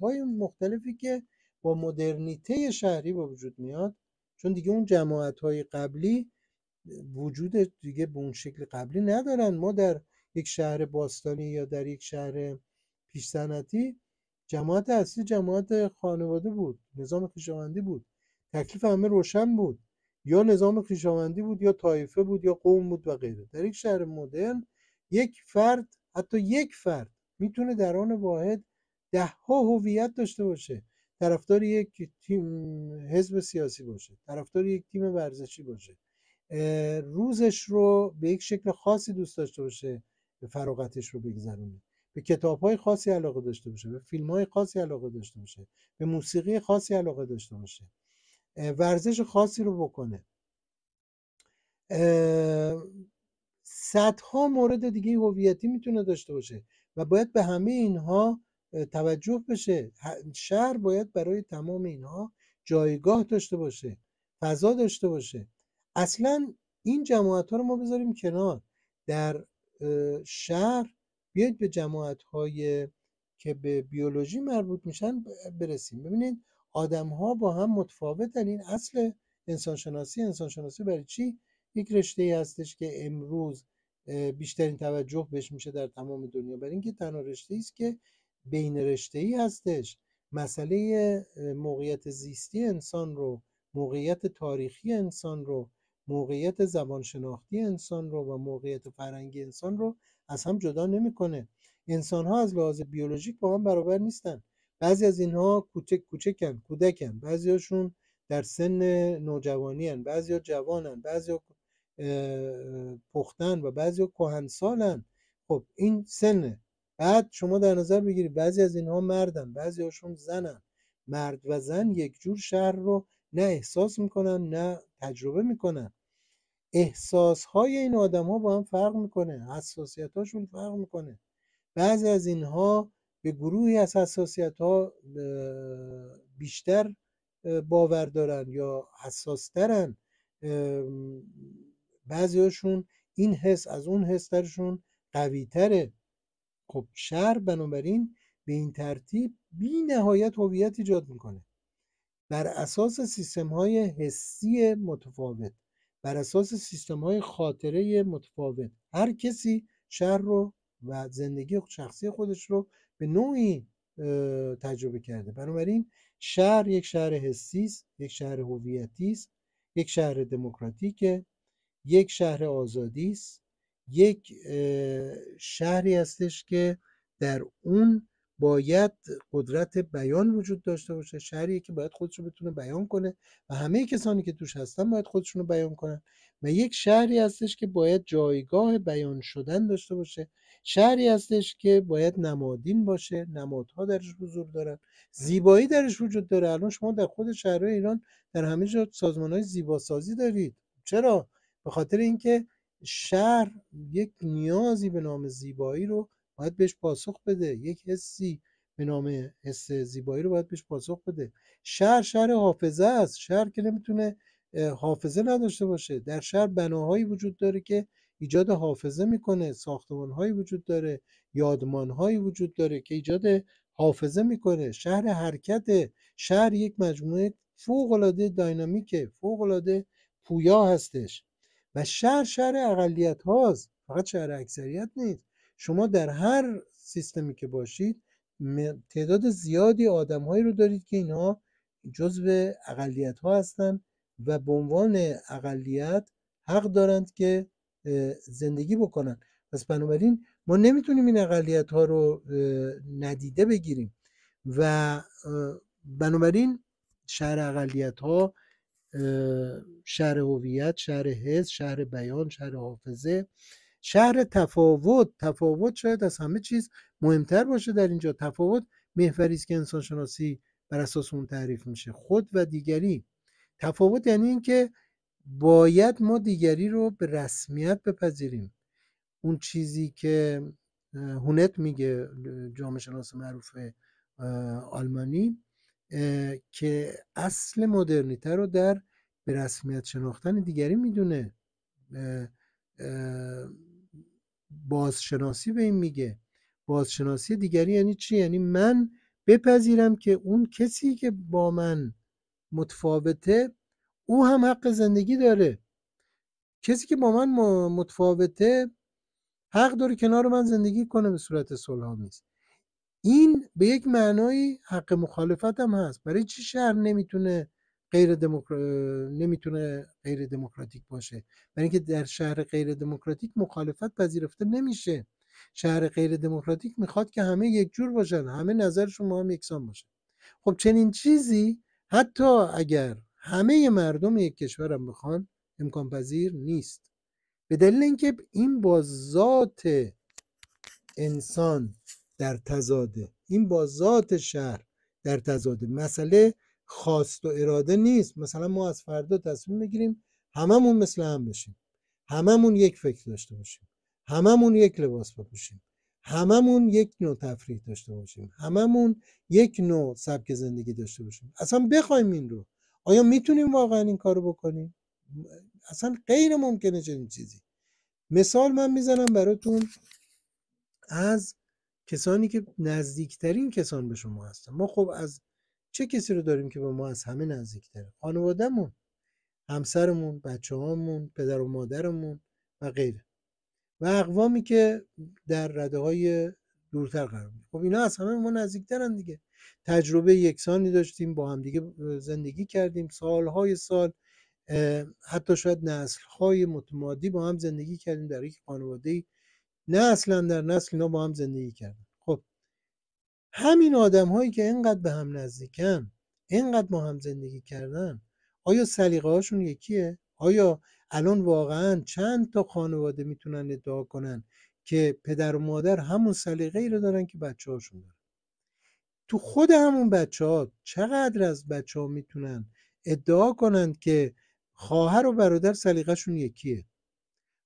های مختلفی که با مدرنیته شهری با وجود میاد چون دیگه اون جماعت‌های قبلی وجود دیگه به اون شکل قبلی ندارن ما در یک شهر باستانی یا در یک شهر پیش جماعت اصلی جماعت خانواده بود نظام خویشاوندی بود تکلیف همه روشن بود یا نظام خویشاوندی بود یا طایفه بود یا قوم بود و غیره در یک شهر مدرن یک فرد حتی یک فرد میتونه در آن واحد ده ها هویت داشته باشه طرفدار یک تیم حزب سیاسی باشه طرفدار یک تیم ورزشی باشه روزش رو به یک شکل خاصی دوست داشته باشه به فراغتش رو بگذرونه به کتاب های خاصی علاقه داشته باشه به فیلم های خاصی علاقه داشته باشه به موسیقی خاصی علاقه داشته باشه ورزش خاصی رو بکنه صدها مورد دیگه هویتی میتونه داشته باشه و باید به همه اینها توجه بشه شهر باید برای تمام اینها جایگاه داشته باشه فضا داشته باشه اصلا این جماعت ها رو ما بذاریم کنار در شهر بیاید به جماعت های که به بیولوژی مربوط میشن برسیم ببینید آدم ها با هم متفاوتن این اصل انسانشناسی انسانشناسی برای چی یک رشته ای هستش که امروز بیشترین توجه بهش میشه در تمام دنیا برای اینکه تنها رشته است که بین رشته ای هستش مسئله موقعیت زیستی انسان رو موقعیت تاریخی انسان رو موقعیت زبانشناختی انسان رو و موقعیت فرهنگی انسان رو از هم جدا نمیکنه انسان ها از لحاظ بیولوژیک با هم برابر نیستن بعضی از اینها کوچک کوچکن کودکن بعضی در سن نوجوانی هن. بعضی ها جوانن بعضی ها پختن و بعضی ها سالن. خب این سنه بعد شما در نظر بگیرید بعضی از اینها مردن بعضی هاشون زنن مرد و زن یک جور شهر رو نه احساس میکنن نه تجربه میکنن احساس های این ها با هم فرق میکنه حساسیت هاشون فرق میکنه بعضی از اینها به گروهی از حساسیت ها بیشتر باور دارن یا حساس ترن بعضی هاشون این حس از اون حس ترشون قوی تره خب شهر بنابراین به این ترتیب بی نهایت هویت ایجاد میکنه بر اساس سیستم های حسی متفاوت بر اساس سیستم های خاطره متفاوت هر کسی شهر رو و زندگی شخصی خودش رو به نوعی تجربه کرده بنابراین شهر یک شهر حسی است یک شهر هویتی است یک شهر دموکراتیکه یک شهر آزادی است یک شهری هستش که در اون باید قدرت بیان وجود داشته باشه شهری که باید خودش رو بتونه بیان کنه و همه کسانی که توش هستن باید خودشون رو بیان کنن و یک شهری هستش که باید جایگاه بیان شدن داشته باشه شهری هستش که باید نمادین باشه نمادها درش حضور دارن زیبایی درش وجود داره الان شما در خود شهرهای ایران در همه جا سازمان های زیباسازی دارید چرا به خاطر اینکه شهر یک نیازی به نام زیبایی رو باید بهش پاسخ بده یک حسی به نام حس زیبایی رو باید بهش پاسخ بده شهر شهر حافظه است شهر که نمیتونه حافظه نداشته باشه در شهر بناهایی وجود داره که ایجاد حافظه میکنه ساختمانهایی وجود داره یادمانهایی وجود داره که ایجاد حافظه میکنه شهر حرکت شهر یک مجموعه فوق العاده داینامیکه فوق العاده پویا هستش و شهر شهر اقلیت هاست فقط شهر اکثریت نیست شما در هر سیستمی که باشید تعداد زیادی آدم هایی رو دارید که اینها جزء اقلیت ها هستند و به عنوان اقلیت حق دارند که زندگی بکنن پس بنابراین ما نمیتونیم این اقلیت ها رو ندیده بگیریم و بنابراین شهر اقلیت ها شهر هویت شهر حس شهر بیان شهر حافظه شهر تفاوت تفاوت شاید از همه چیز مهمتر باشه در اینجا تفاوت محوری است که انسان شناسی بر اساس اون تعریف میشه خود و دیگری تفاوت یعنی اینکه باید ما دیگری رو به رسمیت بپذیریم اون چیزی که هونت میگه جامعه شناس معروف آلمانی که اصل مدرنیته رو در به رسمیت شناختن دیگری میدونه بازشناسی به این میگه بازشناسی دیگری یعنی چی یعنی من بپذیرم که اون کسی که با من متفاوته او هم حق زندگی داره کسی که با من متفاوته حق داره کنار من زندگی کنه به صورت است. این به یک معنای حق مخالفت هم هست برای چی شهر نمیتونه غیر دموقر... نمیتونه غیر دموکراتیک باشه برای اینکه در شهر غیر دموکراتیک مخالفت پذیرفته نمیشه شهر غیر دموکراتیک میخواد که همه یک جور باشن همه نظرشون ما هم یکسان باشه خب چنین چیزی حتی اگر همه مردم یک کشور بخوان امکان پذیر نیست به دلیل اینکه این با ذات انسان در تزاده این با ذات شهر در تزاده مسئله خواست و اراده نیست مثلا ما از فردا تصمیم میگیریم هممون مثل هم بشیم هممون یک فکر داشته باشیم هممون یک لباس بپوشیم هممون یک نوع تفریح داشته باشیم هممون یک نوع سبک زندگی داشته باشیم اصلا بخوایم این رو آیا میتونیم واقعا این کارو بکنیم اصلا غیر ممکنه چنین چیزی مثال من میزنم براتون از کسانی که نزدیکترین کسان به شما هستن ما خب از چه کسی رو داریم که به ما از همه نزدیکتره خانوادهمون همسرمون بچه پدر و مادرمون و غیره و اقوامی که در رده های دورتر قرار میگیره خب اینا از همه ما نزدیکترن دیگه تجربه یکسانی داشتیم با هم دیگه زندگی کردیم سالهای سال حتی شاید نسلهای متمادی با هم زندگی کردیم در یک خانواده نه اصلا در نسل اینا با هم زندگی کردیم. همین آدم هایی که انقدر به هم نزدیکن انقدر ما هم زندگی کردن آیا سلیقه هاشون یکیه آیا الان واقعا چند تا خانواده میتونن ادعا کنن که پدر و مادر همون سلیقه ای رو دارن که بچه هاشون دارن تو خود همون بچه ها چقدر از بچه ها میتونن ادعا کنند که خواهر و برادر سلیقهشون یکیه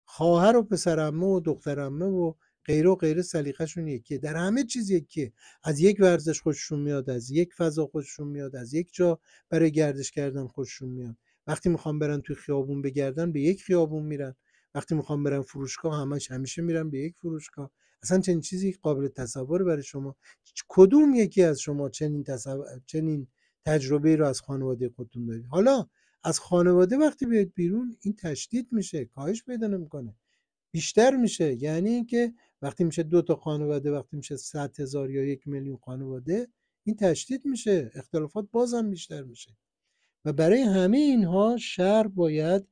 خواهر و پسر امه و دختر امه و غیر و غیره سلیقهشون یکیه در همه چیز یکیه از یک ورزش خوششون میاد از یک فضا خوششون میاد از یک جا برای گردش کردن خوششون میاد وقتی میخوام برن توی خیابون بگردن به یک خیابون میرن وقتی میخوام برن فروشگاه همش همیشه میرن به یک فروشگاه اصلا چنین چیزی قابل تصور برای شما کدوم یکی از شما چنین, تصور... چنین تجربه رو از خانواده خودتون دارید حالا از خانواده وقتی بیاید بیرون این تشدید میشه کاهش پیدا نمیکنه بیشتر میشه یعنی اینکه وقتی میشه دو تا خانواده وقتی میشه صد هزار یا یک میلیون خانواده این تشدید میشه اختلافات بازم بیشتر میشه و برای همه اینها شهر باید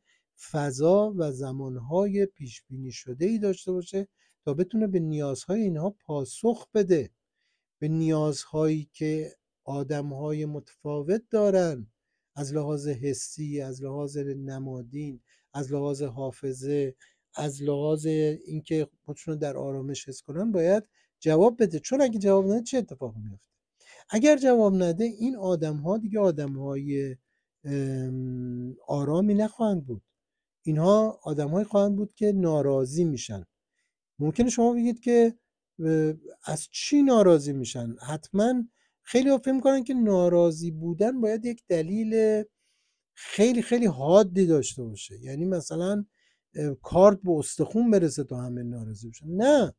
فضا و زمانهای پیش بینی شده ای داشته باشه تا بتونه به نیازهای اینها پاسخ بده به نیازهایی که آدمهای متفاوت دارن از لحاظ حسی از لحاظ نمادین از لحاظ حافظه از لحاظ اینکه خودشون رو در آرامش حس کنن باید جواب بده چون اگه جواب نده چه اتفاق میفته اگر جواب نده این آدم ها دیگه آدم های آرامی نخواهند بود اینها آدم های خواهند بود که ناراضی میشن ممکنه شما بگید که از چی ناراضی میشن حتما خیلی ها فکر کنن که ناراضی بودن باید یک دلیل خیلی خیلی حادی داشته باشه یعنی مثلا کارت به استخون برسه تا همه ناراضی بشن نه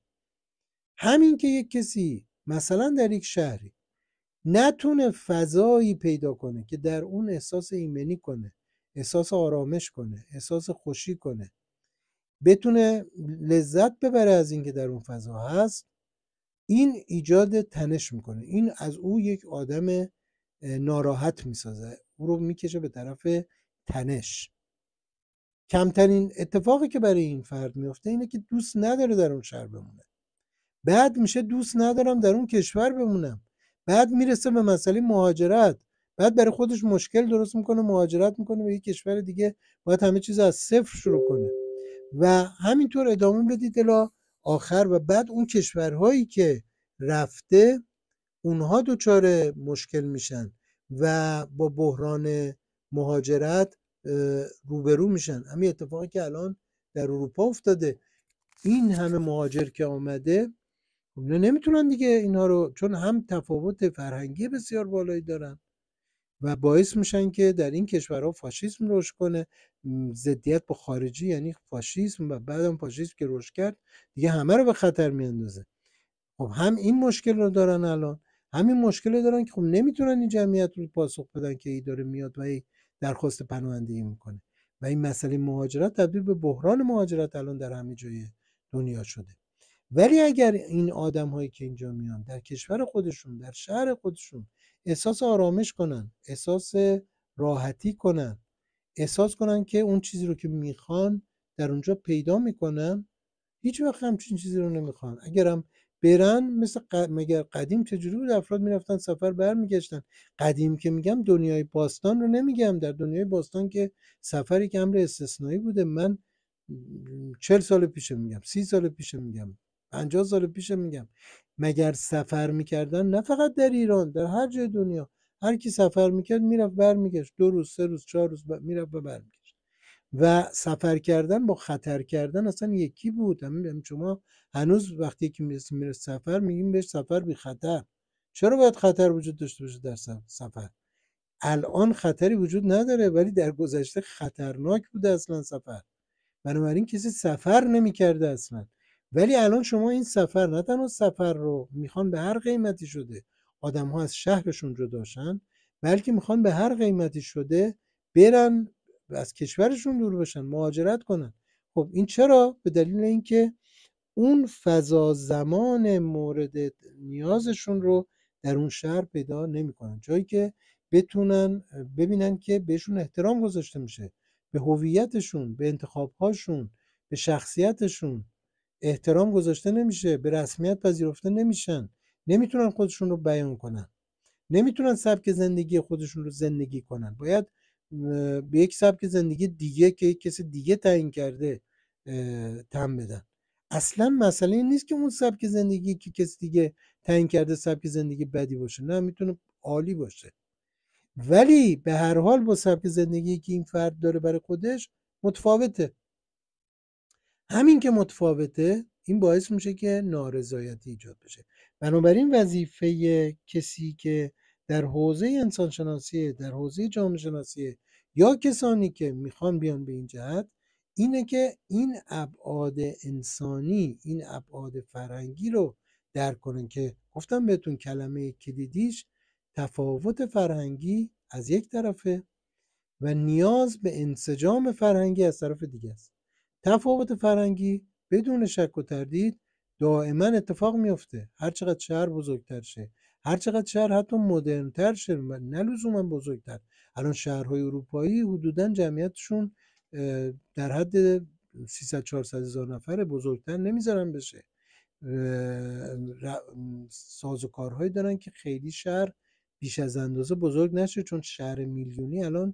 همین که یک کسی مثلا در یک شهری نتونه فضایی پیدا کنه که در اون احساس ایمنی کنه احساس آرامش کنه احساس خوشی کنه بتونه لذت ببره از اینکه در اون فضا هست این ایجاد تنش میکنه این از او یک آدم ناراحت میسازه او رو میکشه به طرف تنش کمترین اتفاقی که برای این فرد میفته اینه که دوست نداره در اون شهر بمونه بعد میشه دوست ندارم در اون کشور بمونم بعد میرسه به مسئله مهاجرت بعد برای خودش مشکل درست میکنه مهاجرت میکنه به یک کشور دیگه باید همه چیز از صفر شروع کنه و همینطور ادامه بدید الا آخر و بعد اون کشورهایی که رفته اونها دچار مشکل میشن و با بحران مهاجرت روبرو میشن همین اتفاقی که الان در اروپا افتاده این همه مهاجر که آمده خب، اینا نمیتونن دیگه اینها رو چون هم تفاوت فرهنگی بسیار بالایی دارن و باعث میشن که در این کشورها فاشیسم روش کنه زدیت با خارجی یعنی فاشیسم و بعد هم فاشیسم که روش کرد دیگه همه رو به خطر میاندازه خب هم این مشکل رو دارن الان همین مشکل رو دارن که خب نمیتونن این جمعیت رو پاسخ بدن که ای داره میاد و ای درخواست پناهندگی میکنه و این مسئله مهاجرت تبدیل به بحران مهاجرت الان در همه جای دنیا شده ولی اگر این آدم هایی که اینجا میان در کشور خودشون در شهر خودشون احساس آرامش کنن احساس راحتی کنن احساس کنن که اون چیزی رو که میخوان در اونجا پیدا میکنن هیچ وقت همچین چیزی رو نمیخوان اگرم برن مثل مگر قدیم چجوری بود افراد میرفتن سفر برمیگشتن قدیم که میگم دنیای باستان رو نمیگم در دنیای باستان که سفری که امر استثنایی بوده من چل سال پیش میگم سی سال پیش میگم پنجاه سال پیش میگم مگر سفر میکردن نه فقط در ایران در هر جای دنیا هر کی سفر میکرد میرفت برمیگشت دو روز سه روز چهار روز ب... میرفت و برمیگشت و سفر کردن با خطر کردن اصلا یکی بود همین شما هنوز وقتی که میره سفر میگیم بهش سفر بی خطر چرا باید خطر وجود داشته باشه در سفر الان خطری وجود نداره ولی در گذشته خطرناک بوده اصلا سفر بنابراین کسی سفر نمیکرده اصلا ولی الان شما این سفر نه تنها سفر رو میخوان به هر قیمتی شده آدم ها از شهرشون جداشن بلکه میخوان به هر قیمتی شده برن از کشورشون دور بشن مهاجرت کنن خب این چرا به دلیل اینکه اون فضا زمان مورد نیازشون رو در اون شهر پیدا نمیکنن جایی که بتونن ببینن که بهشون احترام گذاشته میشه به هویتشون به انتخابهاشون به شخصیتشون احترام گذاشته نمیشه به رسمیت پذیرفته نمیشن نمیتونن خودشون رو بیان کنن نمیتونن سبک زندگی خودشون رو زندگی کنن باید به یک سبک زندگی دیگه که یک کسی دیگه تعیین کرده تم بدن اصلا مسئله این نیست که اون سبک زندگی که کسی دیگه تعیین کرده سبک زندگی بدی باشه نه میتونه عالی باشه ولی به هر حال با سبک زندگی که این فرد داره برای خودش متفاوته همین که متفاوته این باعث میشه که نارضایتی ایجاد بشه بنابراین وظیفه کسی که در حوزه انسانشناسی در حوزه جامعه شناسی یا کسانی که میخوان بیان به این جهت اینه که این ابعاد انسانی این ابعاد فرهنگی رو درک کنن که گفتم بهتون کلمه کلیدیش تفاوت فرهنگی از یک طرفه و نیاز به انسجام فرهنگی از طرف دیگه است تفاوت فرهنگی بدون شک و تردید دائما اتفاق میفته هر چقدر شهر بزرگتر شه هر چقدر شهر حتی مدرنتر شه نه لزوما بزرگتر الان شهرهای اروپایی حدودا جمعیتشون در حد 300 400 هزار نفر بزرگتر نمیذارن بشه ساز و کارهایی دارن که خیلی شهر بیش از اندازه بزرگ نشه چون شهر میلیونی الان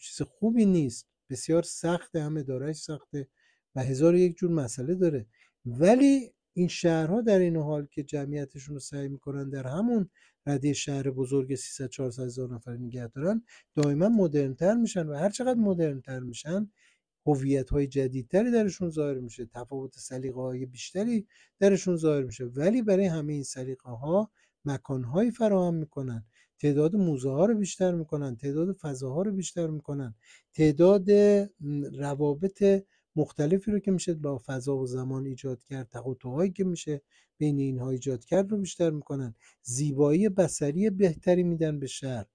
چیز خوبی نیست بسیار سخته همه ادارهش سخته و هزار یک جور مسئله داره ولی این شهرها در این حال که جمعیتشون رو سعی میکنن در همون رده شهر بزرگ 300 400 هزار نفر نگه دارن دائما مدرنتر میشن و هر چقدر مدرنتر میشن هویت های جدیدتری درشون ظاهر میشه تفاوت سلیقه های بیشتری درشون ظاهر میشه ولی برای همه این سلیقه ها مکان های فراهم میکنن تعداد موزه ها رو بیشتر میکنن تعداد فضاها رو بیشتر میکنن تعداد روابط مختلفی رو که میشه با فضا و زمان ایجاد کرد تقاطعهایی که میشه بین اینها ایجاد کرد رو بیشتر میکنن زیبایی بسری بهتری میدن به شهر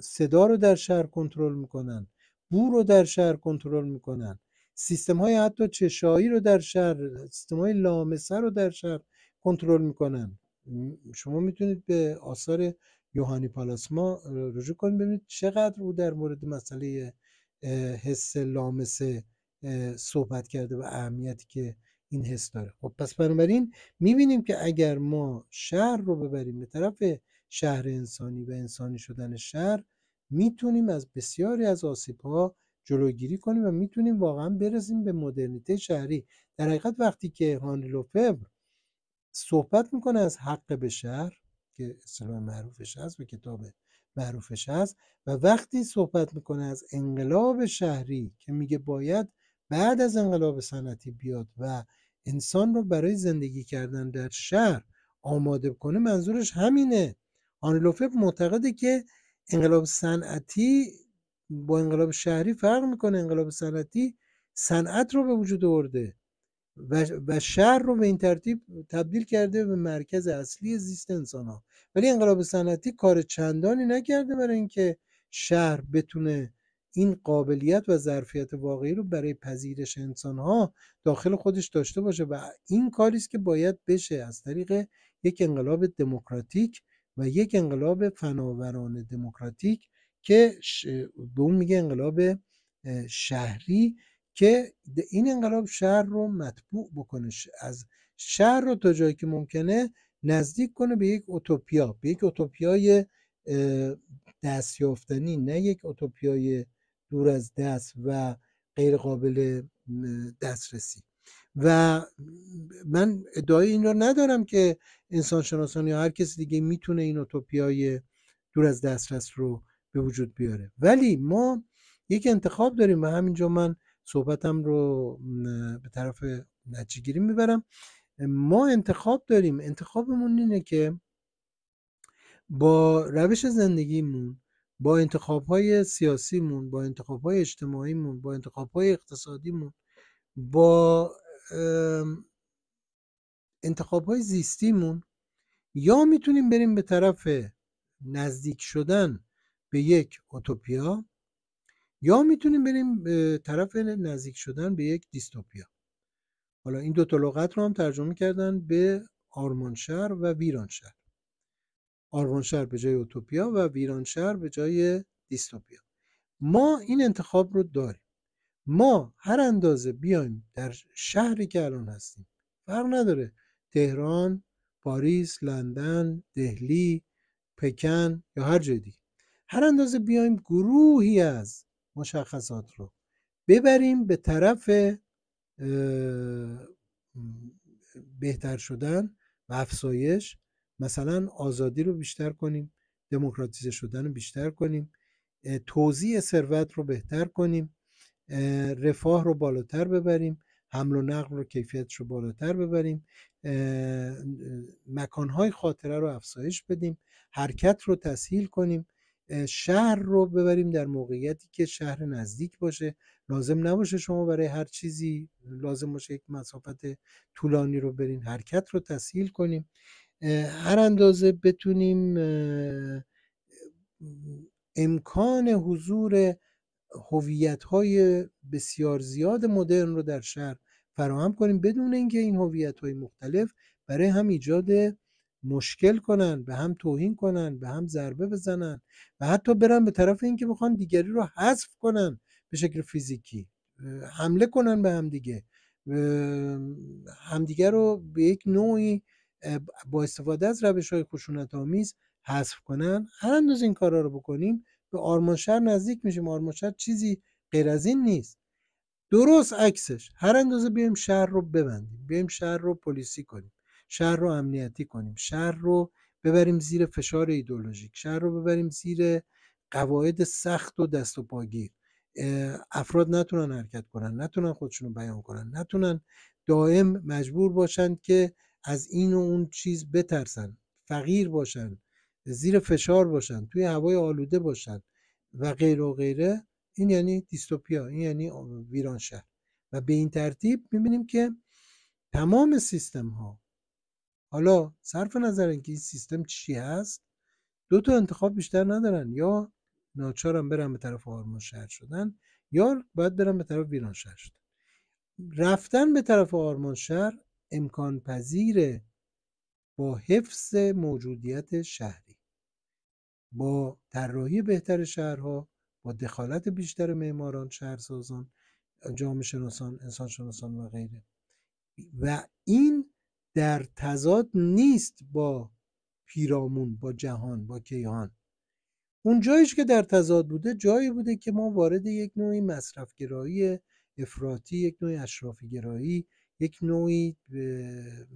صدا رو در شهر کنترل میکنن بو رو در شهر کنترل میکنن سیستم های حتی چشایی رو در شهر سیستم های لامسه رو در شهر کنترل میکنن شما میتونید به آثار یوهانی پالاسما رجوع کنید ببینید چقدر او در مورد مسئله حس لامسه صحبت کرده و اهمیتی که این حس داره خب پس بنابراین میبینیم که اگر ما شهر رو ببریم به طرف شهر انسانی و انسانی شدن شهر میتونیم از بسیاری از آسیب ها جلوگیری کنیم و میتونیم واقعا برسیم به مدرنیته شهری در حقیقت وقتی که هانری لوفبر صحبت میکنه از حق به شهر که اصطلاح معروفش هست و کتاب معروفش هست و وقتی صحبت میکنه از انقلاب شهری که میگه باید بعد از انقلاب صنعتی بیاد و انسان رو برای زندگی کردن در شهر آماده کنه منظورش همینه لوفر معتقده که انقلاب صنعتی با انقلاب شهری فرق میکنه انقلاب صنعتی صنعت رو به وجود آورده و شهر رو به این ترتیب تبدیل کرده به مرکز اصلی زیست انسان ها ولی انقلاب صنعتی کار چندانی نکرده برای اینکه شهر بتونه این قابلیت و ظرفیت واقعی رو برای پذیرش انسان ها داخل خودش داشته باشه و این کاری است که باید بشه از طریق یک انقلاب دموکراتیک و یک انقلاب فناوران دموکراتیک که به اون میگه انقلاب شهری که این انقلاب شهر رو مطبوع بکنه از شهر رو تا جایی که ممکنه نزدیک کنه به یک اوتوپیا به یک اوتوپیای دستیافتنی نه یک اوتوپیای دور از دست و غیر قابل دسترسی و من ادعای این رو ندارم که انسان شناسان یا هر کسی دیگه میتونه این اوتوپیای دور از دسترس رو به وجود بیاره ولی ما یک انتخاب داریم و همینجا من صحبتم رو به طرف نتیجه گیری میبرم ما انتخاب داریم انتخابمون اینه که با روش زندگیمون با انتخاب های سیاسیمون با انتخاب های اجتماعیمون با انتخاب های اقتصادیمون با انتخاب های زیستیمون یا میتونیم بریم به طرف نزدیک شدن به یک اوتوپیا یا میتونیم بریم طرف نزدیک شدن به یک دیستوپیا حالا این دو تا لغت رو هم ترجمه کردن به آرمانشهر و ویرانشهر آرمانشهر به جای اوتوپیا و ویرانشهر به جای دیستوپیا ما این انتخاب رو داریم ما هر اندازه بیایم در شهری که الان هستیم فرق نداره تهران پاریس لندن دهلی پکن یا هر جای دیگه هر اندازه بیایم گروهی از مشخصات رو ببریم به طرف بهتر شدن و افزایش مثلا آزادی رو بیشتر کنیم دموکراتیزه شدن رو بیشتر کنیم توزیع ثروت رو بهتر کنیم رفاه رو بالاتر ببریم حمل و نقل رو کیفیتش رو بالاتر ببریم مکانهای خاطره رو افزایش بدیم حرکت رو تسهیل کنیم شهر رو ببریم در موقعیتی که شهر نزدیک باشه لازم نباشه شما برای هر چیزی لازم باشه یک مسافت طولانی رو برین حرکت رو تسهیل کنیم هر اندازه بتونیم امکان حضور هویت های بسیار زیاد مدرن رو در شهر فراهم کنیم بدون اینکه این هویت های مختلف برای هم ایجاد مشکل کنن به هم توهین کنن به هم ضربه بزنن و حتی برن به طرف اینکه بخوان دیگری رو حذف کنن به شکل فیزیکی حمله کنن به هم همدیگه همدیگه رو به یک نوعی با استفاده از روش های خشونت آمیز حذف کنن هر اندوز این کارا رو بکنیم به آرمانشهر نزدیک میشیم آرمانشهر چیزی غیر از این نیست درست عکسش هر اندازه بیایم شهر رو ببندیم بیایم شهر رو پلیسی کنیم شهر رو امنیتی کنیم شهر رو ببریم زیر فشار ایدولوژیک شهر رو ببریم زیر قواعد سخت و دست و پاگیر افراد نتونن حرکت کنن نتونن خودشون رو بیان کنن نتونن دائم مجبور باشند که از این و اون چیز بترسن فقیر باشن زیر فشار باشن توی هوای آلوده باشن و غیر و غیره این یعنی دیستوپیا این یعنی ویران شهر و به این ترتیب میبینیم که تمام سیستم ها حالا صرف نظر اینکه این سیستم چی هست دو تا انتخاب بیشتر ندارن یا ناچارم برم به طرف آرمان شهر شدن یا باید برم به طرف ویران شهر شدن رفتن به طرف آرمان شهر امکان پذیره با حفظ موجودیت شهری با طراحی بهتر شهرها با دخالت بیشتر معماران شهرسازان جامعه شناسان انسان شناسان و غیره و این در تضاد نیست با پیرامون با جهان با کیهان اون جاییش که در تضاد بوده جایی بوده که ما وارد یک نوعی مصرفگرایی افراطی یک نوعی اشرافیگرایی یک نوعی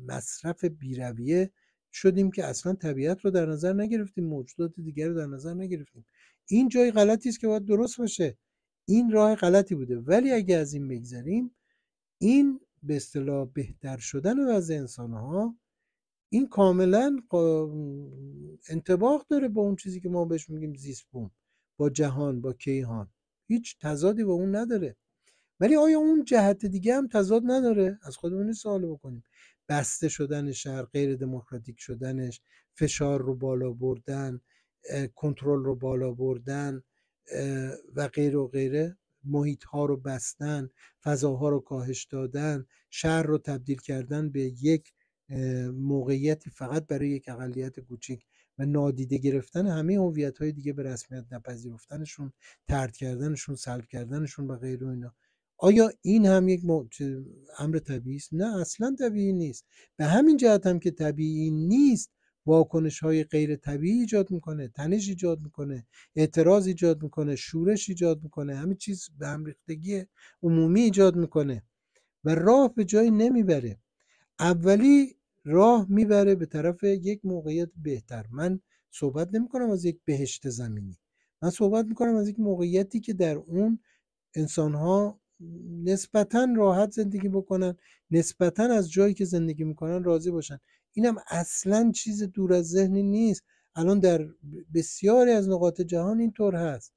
مصرف بیرویه شدیم که اصلا طبیعت رو در نظر نگرفتیم موجودات دیگر رو در نظر نگرفتیم این جای غلطی است که باید درست باشه این راه غلطی بوده ولی اگه از این بگذریم این به اصطلاح بهتر شدن از انسان ها این کاملا انتباق داره با اون چیزی که ما بهش میگیم زیست بوم با جهان با کیهان هیچ تضادی با اون نداره ولی آیا اون جهت دیگه هم تضاد نداره از خودمون سوال بکنیم بسته شدن شهر غیر دموکراتیک شدنش فشار رو بالا بردن کنترل رو بالا بردن و غیر و غیره محیط ها رو بستن فضاها رو کاهش دادن شهر رو تبدیل کردن به یک موقعیت فقط برای یک اقلیت کوچیک و نادیده گرفتن همه هویت های دیگه به رسمیت نپذیرفتنشون ترد کردنشون سلب کردنشون و و اینا آیا این هم یک امر طبیعی است نه اصلا طبیعی نیست به همین جهت هم که طبیعی نیست واکنش های غیر طبیعی ایجاد میکنه تنش ایجاد میکنه اعتراض ایجاد میکنه شورش ایجاد میکنه همه چیز به همریختگی عمومی ایجاد میکنه و راه به جایی نمیبره اولی راه میبره به طرف یک موقعیت بهتر من صحبت نمیکنم از یک بهشت زمینی من صحبت میکنم از یک موقعیتی که در اون انسان ها نسبتا راحت زندگی بکنن نسبتا از جایی که زندگی میکنن راضی باشن اینم اصلا چیز دور از ذهنی نیست الان در بسیاری از نقاط جهان اینطور هست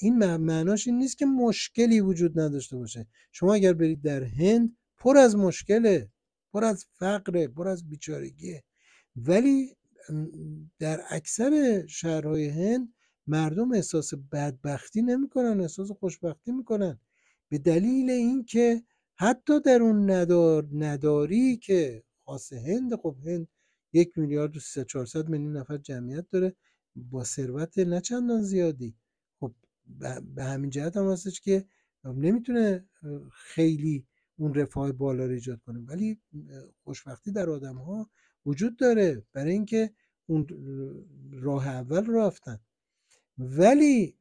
این معناش این نیست که مشکلی وجود نداشته باشه شما اگر برید در هند پر از مشکله پر از فقره پر از بیچارگیه ولی در اکثر شهرهای هند مردم احساس بدبختی نمیکنن احساس خوشبختی میکنن به دلیل اینکه حتی در اون ندار نداری که خاص هند خب هند یک میلیارد و 400 میلیون نفر جمعیت داره با ثروت نه چندان زیادی خب به همین جهت هم هستش که نمیتونه خیلی اون رفاه بالا رو ایجاد کنه ولی خوشبختی در آدم ها وجود داره برای اینکه اون راه اول رو رفتن ولی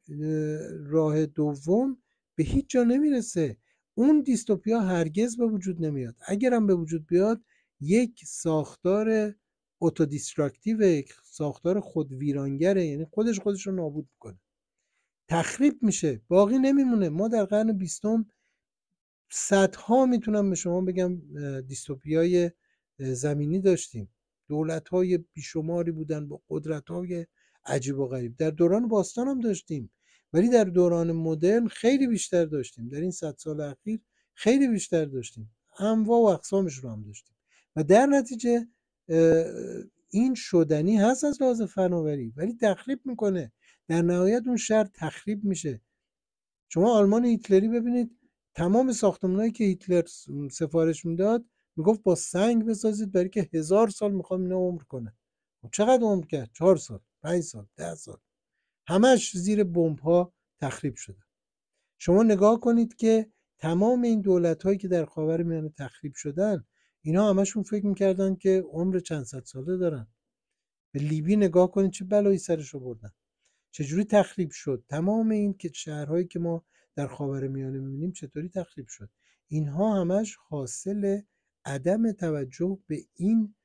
راه دوم به هیچ جا نمیرسه اون دیستوپیا هرگز به وجود نمیاد اگرم به وجود بیاد یک ساختار اتودیستراکتیو یک ساختار خود ویرانگره یعنی خودش خودش رو نابود میکنه تخریب میشه باقی نمیمونه ما در قرن بیستم صدها میتونم به شما بگم دیستوپیای زمینی داشتیم دولت های بیشماری بودن با قدرت های عجیب و غریب در دوران باستان هم داشتیم ولی در دوران مدرن خیلی بیشتر داشتیم در این صد سال اخیر خیلی بیشتر داشتیم انواع و اقسامش رو هم داشتیم و در نتیجه این شدنی هست از لحاظ فناوری ولی تخریب میکنه در نهایت اون شهر تخریب میشه شما آلمان هیتلری ببینید تمام ساختمانهایی که هیتلر سفارش میداد میگفت با سنگ بسازید برای که هزار سال میخوام اینا عمر کنه خب چقدر عمر کرد چهار سال پنج سال ده سال همش زیر بمب ها تخریب شده شما نگاه کنید که تمام این دولت هایی که در خاور میانه تخریب شدن اینا همشون فکر میکردن که عمر چند صد ساله دارن به لیبی نگاه کنید چه بلایی سرش رو بردن چجوری تخریب شد تمام این که شهرهایی که ما در خاور میانه میبینیم چطوری تخریب شد اینها همش حاصل عدم توجه به این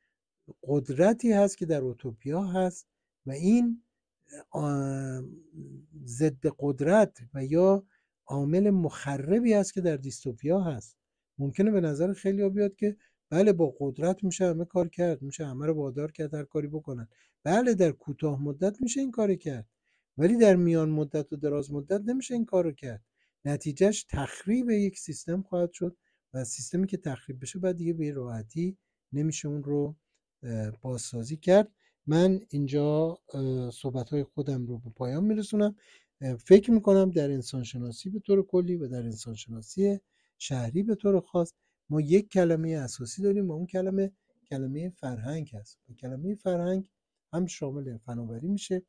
قدرتی هست که در اوتوپیا هست و این ضد قدرت و یا عامل مخربی است که در دیستوپیا هست ممکنه به نظر خیلی ها بیاد که بله با قدرت میشه همه کار کرد میشه همه رو وادار کرد هر کاری بکنن بله در کوتاه مدت میشه این کار کرد ولی در میان مدت و دراز مدت نمیشه این کار رو کرد نتیجهش تخریب یک سیستم خواهد شد و سیستمی که تخریب بشه بعد دیگه به راحتی نمیشه اون رو بازسازی کرد من اینجا صحبت های خودم رو به پایان میرسونم فکر میکنم در انسانشناسی به طور کلی و در انسانشناسی شهری به طور خاص ما یک کلمه اساسی داریم و اون کلمه کلمه فرهنگ هست و کلمه فرهنگ هم شامل فناوری میشه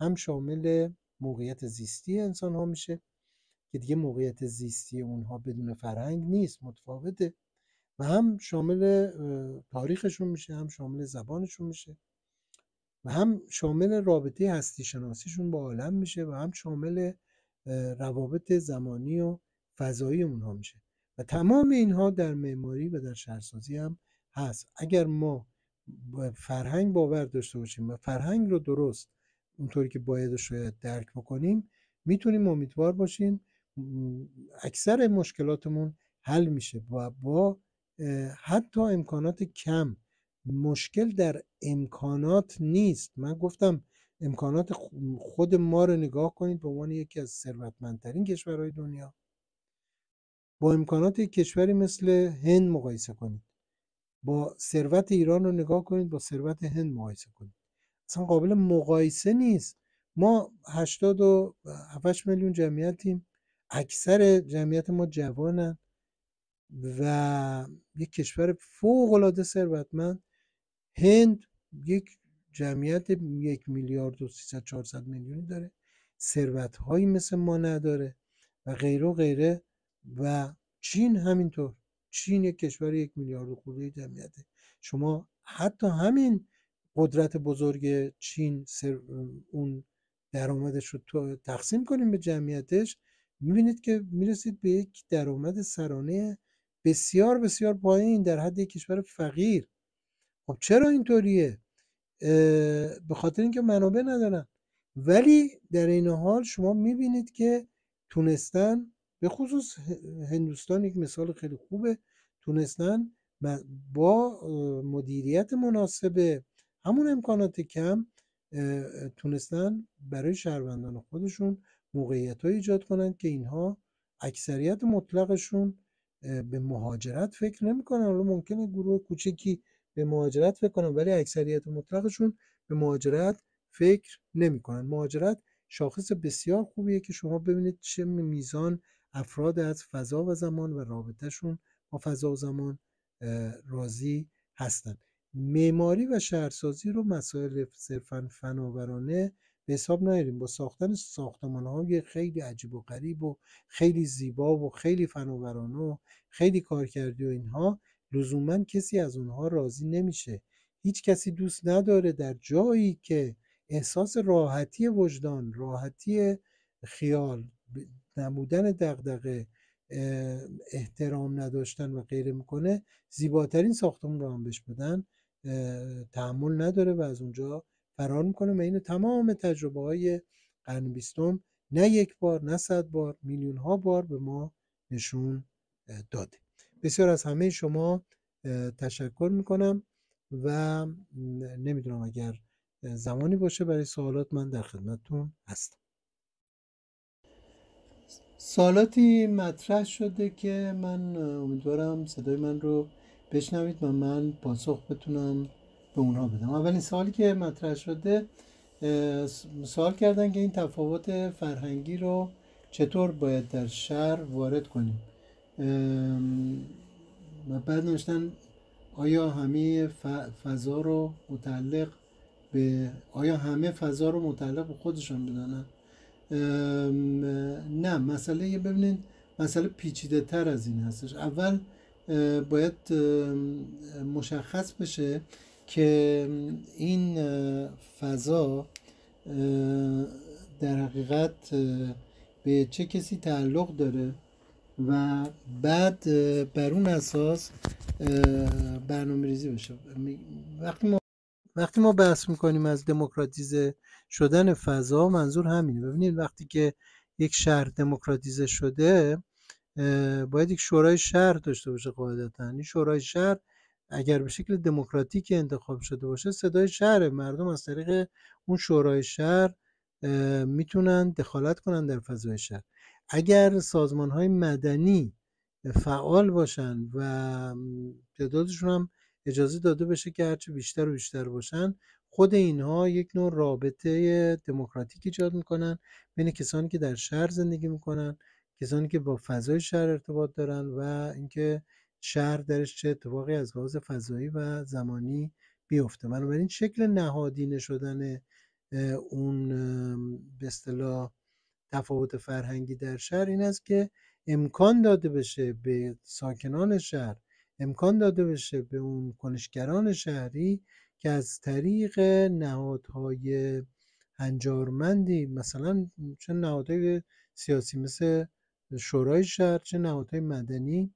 هم شامل موقعیت زیستی انسان ها میشه که دیگه موقعیت زیستی اونها بدون فرهنگ نیست متفاوته و هم شامل تاریخشون میشه هم شامل زبانشون میشه و هم شامل رابطه هستی شناسیشون با عالم میشه و هم شامل روابط زمانی و فضایی اونها میشه و تمام اینها در معماری و در شهرسازی هم هست اگر ما فرهنگ باور داشته باشیم و فرهنگ رو درست اونطوری که باید شاید درک بکنیم میتونیم امیدوار باشیم اکثر مشکلاتمون حل میشه و با حتی امکانات کم مشکل در امکانات نیست من گفتم امکانات خود ما رو نگاه کنید به عنوان یکی از ثروتمندترین کشورهای دنیا با امکانات کشوری مثل هند مقایسه کنید با ثروت ایران رو نگاه کنید با ثروت هند مقایسه کنید اصلا قابل مقایسه نیست ما و 87 میلیون جمعیتیم اکثر جمعیت ما جوانن و یک کشور فوق العاده ثروتمند هند یک جمعیت یک میلیارد و 300 400 میلیونی داره ثروت هایی مثل ما نداره و غیره و غیره و چین همینطور چین یک کشور یک میلیارد خورده جمعیته شما حتی همین قدرت بزرگ چین سر اون درآمدش رو تقسیم کنیم به جمعیتش میبینید که میرسید به یک درآمد سرانه بسیار بسیار پایین در حد یک کشور فقیر خب چرا اینطوریه به خاطر اینکه منابع ندارن ولی در این حال شما میبینید که تونستن به خصوص هندوستان یک مثال خیلی خوبه تونستن با مدیریت مناسب همون امکانات کم تونستن برای شهروندان خودشون موقعیت های ایجاد کنند که اینها اکثریت مطلقشون به مهاجرت فکر نمیکنن حالا ممکنه گروه کوچکی به مهاجرت فکر کنن ولی اکثریت مطلقشون به مهاجرت فکر نمیکنن مهاجرت شاخص بسیار خوبیه که شما ببینید چه میزان افراد از فضا و زمان و رابطهشون با فضا و زمان راضی هستند. معماری و شهرسازی رو مسائل صرفا فناورانه به حساب نیاریم با ساختن ساختمان های خیلی عجیب و غریب و خیلی زیبا و خیلی فناورانه و خیلی کار کردی و اینها لزوما کسی از اونها راضی نمیشه هیچ کسی دوست نداره در جایی که احساس راحتی وجدان راحتی خیال نبودن دغدغه احترام نداشتن و غیره میکنه زیباترین ساختمون رو هم بهش بدن تحمل نداره و از اونجا فرار میکنه و اینو تمام تجربه های قرن بیستم نه یک بار نه صد بار میلیون ها بار به ما نشون داده بسیار از همه شما تشکر میکنم و نمیدونم اگر زمانی باشه برای سوالات من در خدمتتون هستم سالاتی مطرح شده که من امیدوارم صدای من رو بشنوید و من پاسخ بتونم به اونها بدم اولین سوالی که مطرح شده سوال کردن که این تفاوت فرهنگی رو چطور باید در شهر وارد کنیم و بعد نوشتن آیا همه فضا رو متعلق به آیا همه فضا رو متعلق به خودشان بدانند نه مسئله ببینین مسئله پیچیده تر از این هستش اول باید مشخص بشه که این فضا در حقیقت به چه کسی تعلق داره و بعد بر اون اساس برنامه ریزی بشه وقتی ما وقتی ما بحث میکنیم از دموکراتیزه شدن فضا منظور همینه ببینید وقتی که یک شهر دموکراتیزه شده باید یک شورای شهر داشته باشه قاعدتا این شورای شهر اگر به شکل دموکراتیک انتخاب شده باشه صدای شهر مردم از طریق اون شورای شهر میتونن دخالت کنن در فضای شهر اگر سازمان های مدنی فعال باشن و تعدادشون هم اجازه داده بشه که هرچه بیشتر و بیشتر باشن خود اینها یک نوع رابطه دموکراتیک ایجاد میکنن بین کسانی که در شهر زندگی میکنن کسانی که با فضای شهر ارتباط دارن و اینکه شهر درش چه اتفاقی از لحاظ فضایی و زمانی بیفته این شکل نهادینه شدن اون به اصطلاح تفاوت فرهنگی در شهر این است که امکان داده بشه به ساکنان شهر امکان داده بشه به اون کنشگران شهری که از طریق نهادهای هنجارمندی مثلا چه نهادهای سیاسی مثل شورای شهر چه نهادهای مدنی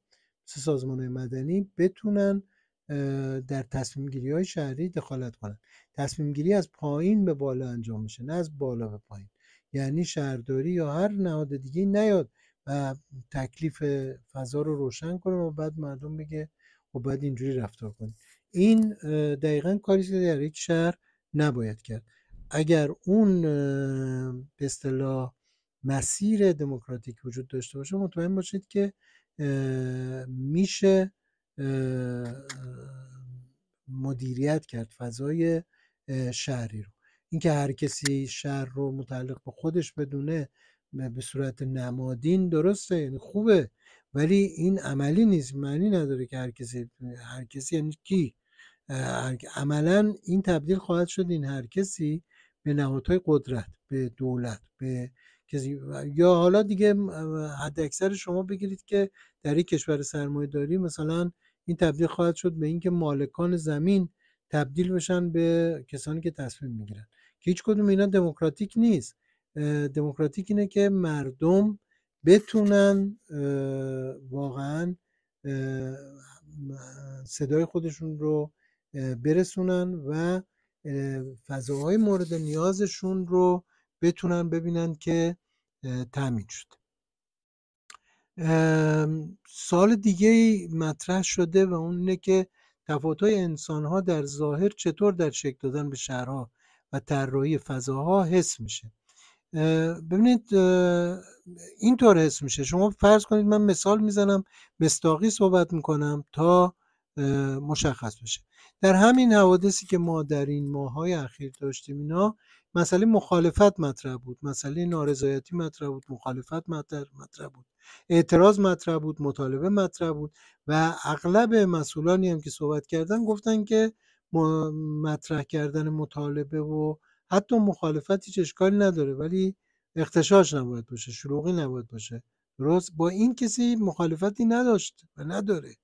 مثل سازمان مدنی بتونن در تصمیم گیری های شهری دخالت کنن تصمیم گیری از پایین به بالا انجام میشه نه از بالا به پایین یعنی شهرداری یا هر نهاد دیگه نیاد و تکلیف فضا رو روشن کنه و بعد مردم بگه خب باید اینجوری رفتار کنید این دقیقا کاری که در یک شهر نباید کرد اگر اون به اصطلاح مسیر دموکراتیک وجود داشته باشه مطمئن باشید که میشه مدیریت کرد فضای شهری رو اینکه هر کسی شهر رو متعلق به خودش بدونه به صورت نمادین درسته یعنی خوبه ولی این عملی نیست معنی نداره که هر کسی هر کسی یعنی کی عملا این تبدیل خواهد شد این هر کسی به نهادهای قدرت به دولت به کسی یا حالا دیگه حد اکثر شما بگیرید که در یک کشور سرمایه داری مثلا این تبدیل خواهد شد به اینکه مالکان زمین تبدیل بشن به کسانی که تصمیم میگیرن که هیچ کدوم اینا دموکراتیک نیست دموکراتیک اینه که مردم بتونن واقعا صدای خودشون رو برسونن و فضاهای مورد نیازشون رو بتونن ببینن که تامین شد سال دیگه مطرح شده و اون اینه که تفاوت های انسان ها در ظاهر چطور در شکل دادن به شهرها و طراحی فضاها حس میشه ببینید اینطور حس میشه شما فرض کنید من مثال میزنم مستاقی صحبت میکنم تا مشخص باشه در همین حوادثی که ما در این ماهای اخیر داشتیم اینا مسئله مخالفت مطرح بود مسئله نارضایتی مطرح بود مخالفت مطرح بود اعتراض مطرح بود مطالبه مطرح بود و اغلب مسئولانی هم که صحبت کردن گفتن که مطرح کردن مطالبه و حتی مخالفت هیچ اشکالی نداره ولی اختشاش نباید باشه شلوغی نباید باشه درست با این کسی مخالفتی نداشت و نداره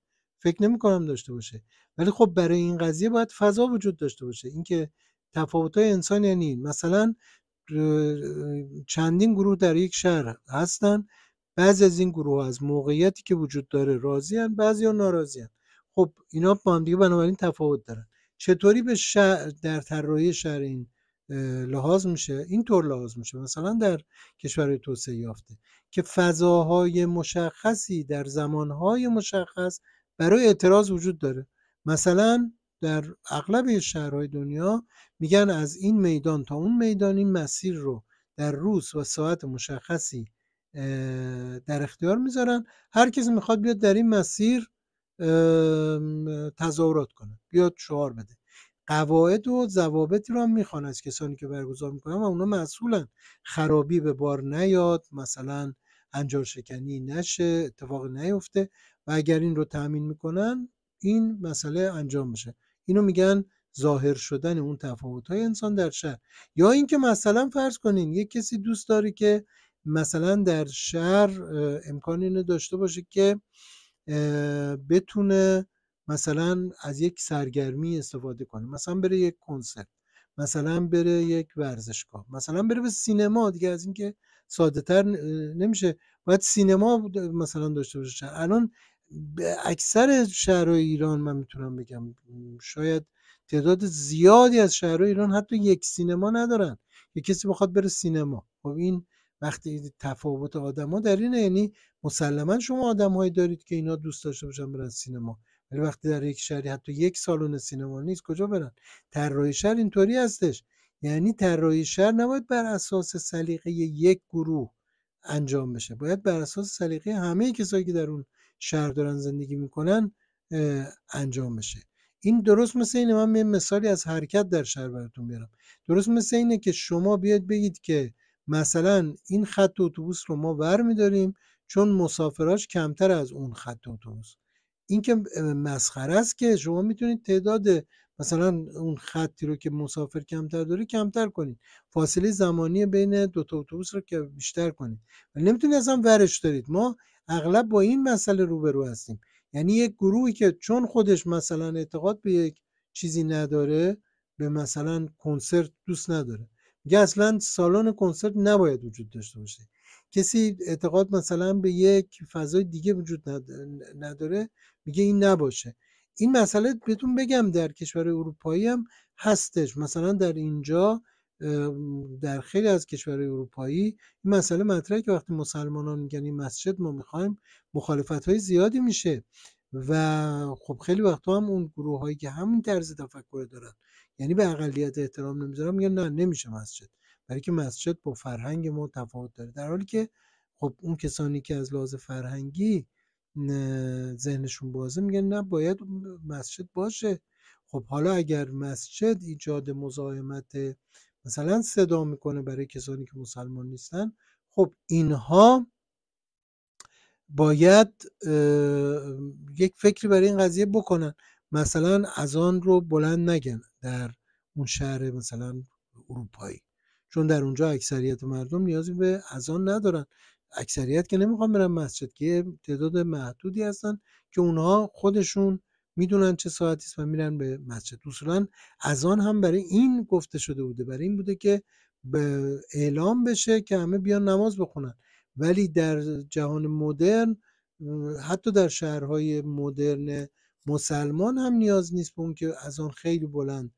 فکر نمی کنم داشته باشه ولی خب برای این قضیه باید فضا وجود داشته باشه اینکه تفاوت های انسان یعنی مثلا چندین گروه در یک شهر هستن بعضی از این گروه از موقعیتی که وجود داره راضی هن بعضی ها ناراضی هن. خب اینا با هم دیگه بنابراین تفاوت دارن چطوری به شهر در طراحی شهر این لحاظ میشه این طور لحاظ میشه مثلا در کشورهای توسعه یافته که فضاهای مشخصی در زمانهای مشخص برای اعتراض وجود داره مثلا در اغلب شهرهای دنیا میگن از این میدان تا اون میدان این مسیر رو در روز و ساعت مشخصی در اختیار میذارن هر کسی میخواد بیاد در این مسیر تظاهرات کنه بیاد شعار بده قواعد و ضوابطی رو هم میخوان از کسانی که برگزار میکنن و اونا مسئولن خرابی به بار نیاد مثلا انجار شکنی نشه اتفاق نیفته و اگر این رو تأمین میکنن این مسئله انجام میشه اینو میگن ظاهر شدن اون تفاوت های انسان در شهر یا اینکه مثلا فرض کنین یک کسی دوست داره که مثلا در شهر امکان اینو داشته باشه که بتونه مثلا از یک سرگرمی استفاده کنه مثلا بره یک کنسرت مثلا بره یک ورزشگاه مثلا بره به سینما دیگه از اینکه ساده تر نمیشه باید سینما مثلا داشته باشه الان به اکثر شهرهای ایران من میتونم بگم شاید تعداد زیادی از شهرهای ایران حتی یک سینما ندارن یه کسی بخواد بره سینما خب این وقتی تفاوت آدما در اینه یعنی مسلما شما آدمهایی دارید که اینا دوست داشته باشن برن سینما ولی وقتی در یک شهری حتی یک سالن سینما نیست کجا برن طراحی شهر اینطوری هستش یعنی طراحی شهر نباید بر اساس سلیقه یک گروه انجام بشه باید بر اساس سلیقه همه کسایی که در اون شهر دارن زندگی میکنن انجام بشه این درست مثل اینه من یه مثالی از حرکت در شهر براتون بیارم درست مثل اینه که شما بیاید بگید که مثلا این خط اتوبوس رو ما ور میداریم چون مسافراش کمتر از اون خط اتوبوس این که مسخره است که شما میتونید تعداد مثلا اون خطی رو که مسافر کمتر داره کمتر کنید فاصله زمانی بین دو تا اتوبوس رو که بیشتر کنید ولی نمیتونید اصلا ورش دارید ما اغلب با این مسئله روبرو هستیم یعنی یک گروهی که چون خودش مثلا اعتقاد به یک چیزی نداره به مثلا کنسرت دوست نداره میگه اصلا سالن کنسرت نباید وجود داشته باشه کسی اعتقاد مثلا به یک فضای دیگه وجود نداره میگه این نباشه این مسئله بهتون بگم در کشور اروپایی هم هستش مثلا در اینجا در خیلی از کشورهای اروپایی این مسئله مطرحه که وقتی مسلمانان میگن این مسجد ما میخوایم مخالفت های زیادی میشه و خب خیلی وقتا هم اون گروه هایی که همین طرز تفکر دارن یعنی به اقلیت احترام نمیذارن میگن نه نمیشه مسجد برای که مسجد با فرهنگ ما تفاوت داره در حالی که خب اون کسانی که از لحاظ فرهنگی ذهنشون بازه میگن نه باید مسجد باشه خب حالا اگر مسجد ایجاد مزاحمت مثلا صدا میکنه برای کسانی که مسلمان نیستن خب اینها باید یک فکری برای این قضیه بکنن مثلا از آن رو بلند نگن در اون شهر مثلا اروپایی چون در اونجا اکثریت مردم نیازی به اذان ندارن اکثریت که نمیخوان برن مسجد که تعداد محدودی هستن که اونها خودشون میدونن چه ساعتی است و میرن به مسجد اصولا از آن هم برای این گفته شده بوده برای این بوده که به اعلام بشه که همه بیان نماز بخونن ولی در جهان مدرن حتی در شهرهای مدرن مسلمان هم نیاز نیست به اون که از آن خیلی بلند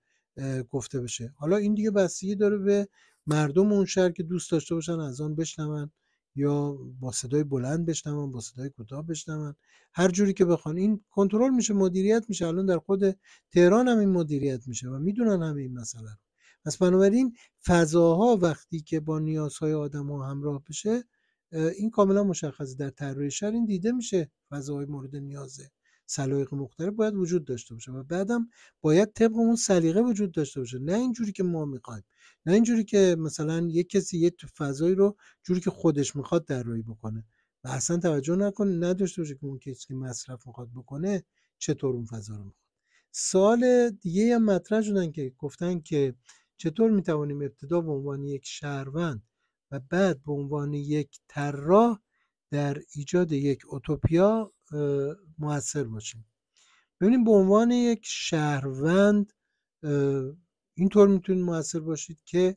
گفته بشه حالا این دیگه بستگی داره به مردم اون شهر که دوست داشته باشن از آن بشنون یا با صدای بلند بشنون با صدای کوتاه بشنون هر جوری که بخوان این کنترل میشه مدیریت میشه الان در خود تهران هم این مدیریت میشه و میدونن همه این مسئله رو پس بنابراین فضاها وقتی که با نیازهای آدم ها همراه بشه این کاملا مشخصه در طراحی شهر این دیده میشه فضاهای مورد نیازه سلایق مختلف باید وجود داشته باشه و بعدم باید طبق اون سلیقه وجود داشته باشه نه اینجوری که ما میخوایم نه اینجوری که مثلا یک کسی یه فضایی رو جوری که خودش میخواد روی بکنه و اصلا توجه نکنه نداشته باشه که اون کسی که مصرف میخواد بکنه چطور اون فضا رو میخواد سال دیگه هم مطرح شدن که گفتن که چطور میتوانیم ابتدا به عنوان یک شهروند و بعد به عنوان یک طراح در ایجاد یک اوتوپیا موثر باشیم ببینیم به عنوان یک شهروند اینطور میتونید موثر باشید که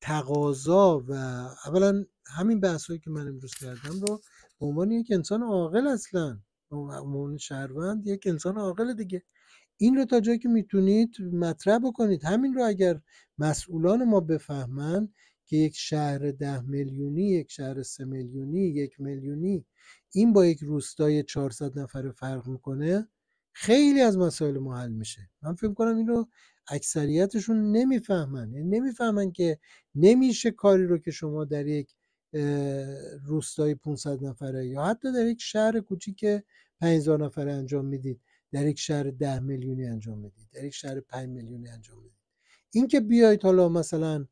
تقاضا و اولا همین بحث هایی که من امروز کردم رو به عنوان یک انسان عاقل اصلا به عنوان شهروند یک انسان عاقل دیگه این رو تا جایی که میتونید مطرح بکنید همین رو اگر مسئولان ما بفهمن که یک شهر ده میلیونی یک شهر سه میلیونی یک میلیونی این با یک روستای 400 نفره فرق میکنه خیلی از مسائل ما حل میشه من فکر کنم این رو اکثریتشون نمیفهمن یعنی نمیفهمن که نمیشه کاری رو که شما در یک روستای 500 نفره یا حتی در یک شهر کوچیک 5000 نفره انجام میدید در یک شهر 10 میلیونی انجام میدید در یک شهر 5 میلیونی انجام میدید اینکه بیایید حالا مثلا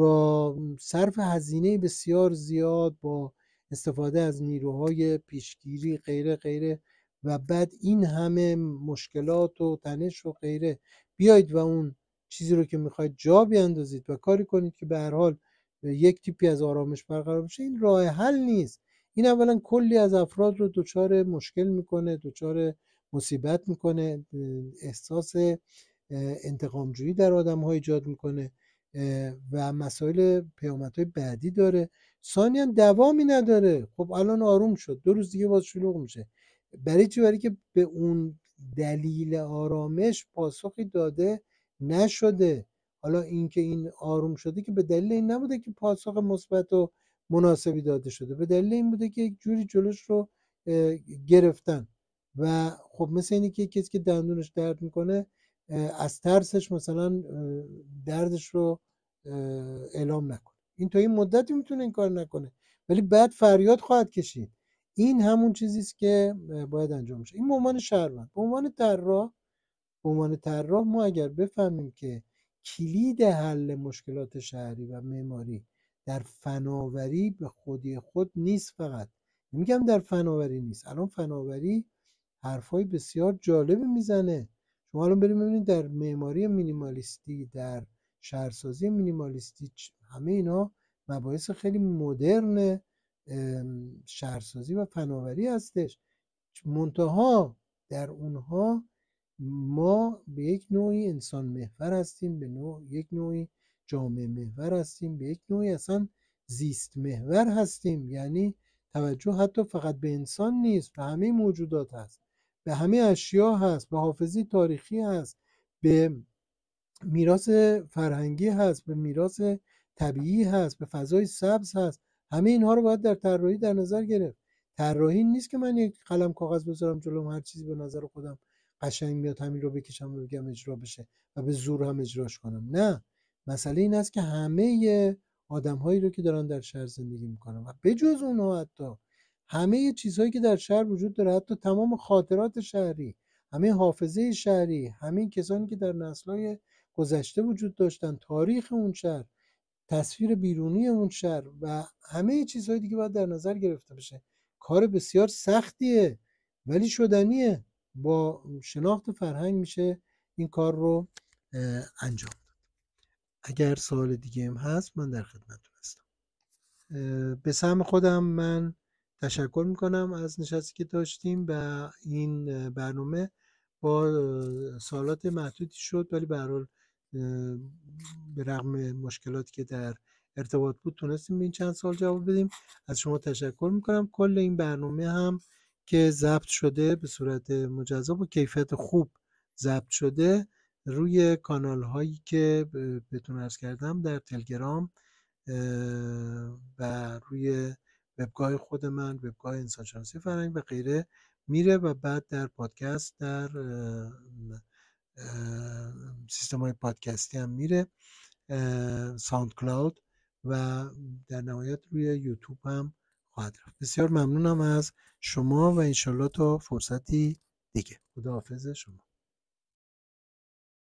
با صرف هزینه بسیار زیاد با استفاده از نیروهای پیشگیری غیره غیره و بعد این همه مشکلات و تنش و غیره بیایید و اون چیزی رو که میخواید جا بیاندازید و کاری کنید که به هر حال یک تیپی از آرامش برقرار بشه این راه حل نیست این اولا کلی از افراد رو دچار مشکل میکنه دچار مصیبت میکنه احساس انتقامجویی در آدم ها ایجاد میکنه و مسائل پیامت های بعدی داره هم دوامی نداره خب الان آروم شد دو روز دیگه باز شلوغ میشه برای چی برای که به اون دلیل آرامش پاسخی داده نشده حالا اینکه این آروم شده که به دلیل این نبوده که پاسخ مثبت و مناسبی داده شده به دلیل این بوده که یک جوری جلوش رو گرفتن و خب مثل اینه که کسی که دندونش درد میکنه از ترسش مثلا دردش رو اعلام نکنه این تا این مدتی میتونه این کار نکنه ولی بعد فریاد خواهد کشید این همون چیزی است که باید انجام میشه این به عنوان شهروند به عنوان طراح به عنوان طراح ما اگر بفهمیم که کلید حل مشکلات شهری و معماری در فناوری به خودی خود نیست فقط میگم در فناوری نیست الان فناوری حرفای بسیار جالبی میزنه شما الان بریم ببینید در معماری مینیمالیستی در شهرسازی مینیمالیستی همه اینا مباحث خیلی مدرن شهرسازی و فناوری هستش منتها در اونها ما به یک نوعی انسان محور هستیم به نوع یک نوعی جامعه محور هستیم به یک نوعی اصلا زیست محور هستیم یعنی توجه حتی فقط به انسان نیست و همه موجودات هست به همه اشیا هست به حافظی تاریخی هست به میراث فرهنگی هست به میراث طبیعی هست به فضای سبز هست همه اینها رو باید در طراحی در نظر گرفت طراحی نیست که من یک قلم کاغذ بذارم جلوم هر چیزی به نظر خودم قشنگ میاد همین رو بکشم و بگم اجرا بشه و به زور هم اجراش کنم نه مسئله این است که همه هایی رو که دارن در شهر زندگی میکنن و بجز اونها حتی همه چیزهایی که در شهر وجود داره حتی تمام خاطرات شهری همه حافظه شهری همه کسانی که در نسلهای گذشته وجود داشتن تاریخ اون شهر تصویر بیرونی اون شهر و همه چیزهای دیگه باید در نظر گرفته بشه کار بسیار سختیه ولی شدنیه با شناخت فرهنگ میشه این کار رو انجام داد اگر سال دیگه هم هست من در خدمتتون هستم به سهم خودم من تشکر میکنم از نشستی که داشتیم و این برنامه با سالات محدودی شد ولی به به رغم مشکلاتی که در ارتباط بود تونستیم به این چند سال جواب بدیم از شما تشکر میکنم کل این برنامه هم که ضبط شده به صورت مجزا و کیفیت خوب ضبط شده روی کانال هایی که بهتون ارز کردم در تلگرام و روی وبگاه خود من وبگاه انسانشناسی فرنگ و غیره میره و بعد در پادکست در سیستم های پادکستی هم میره ساوند کلاود و در نهایت روی یوتیوب هم خواهد رفت بسیار ممنونم از شما و انشالله تا فرصتی دیگه خداحافظ شما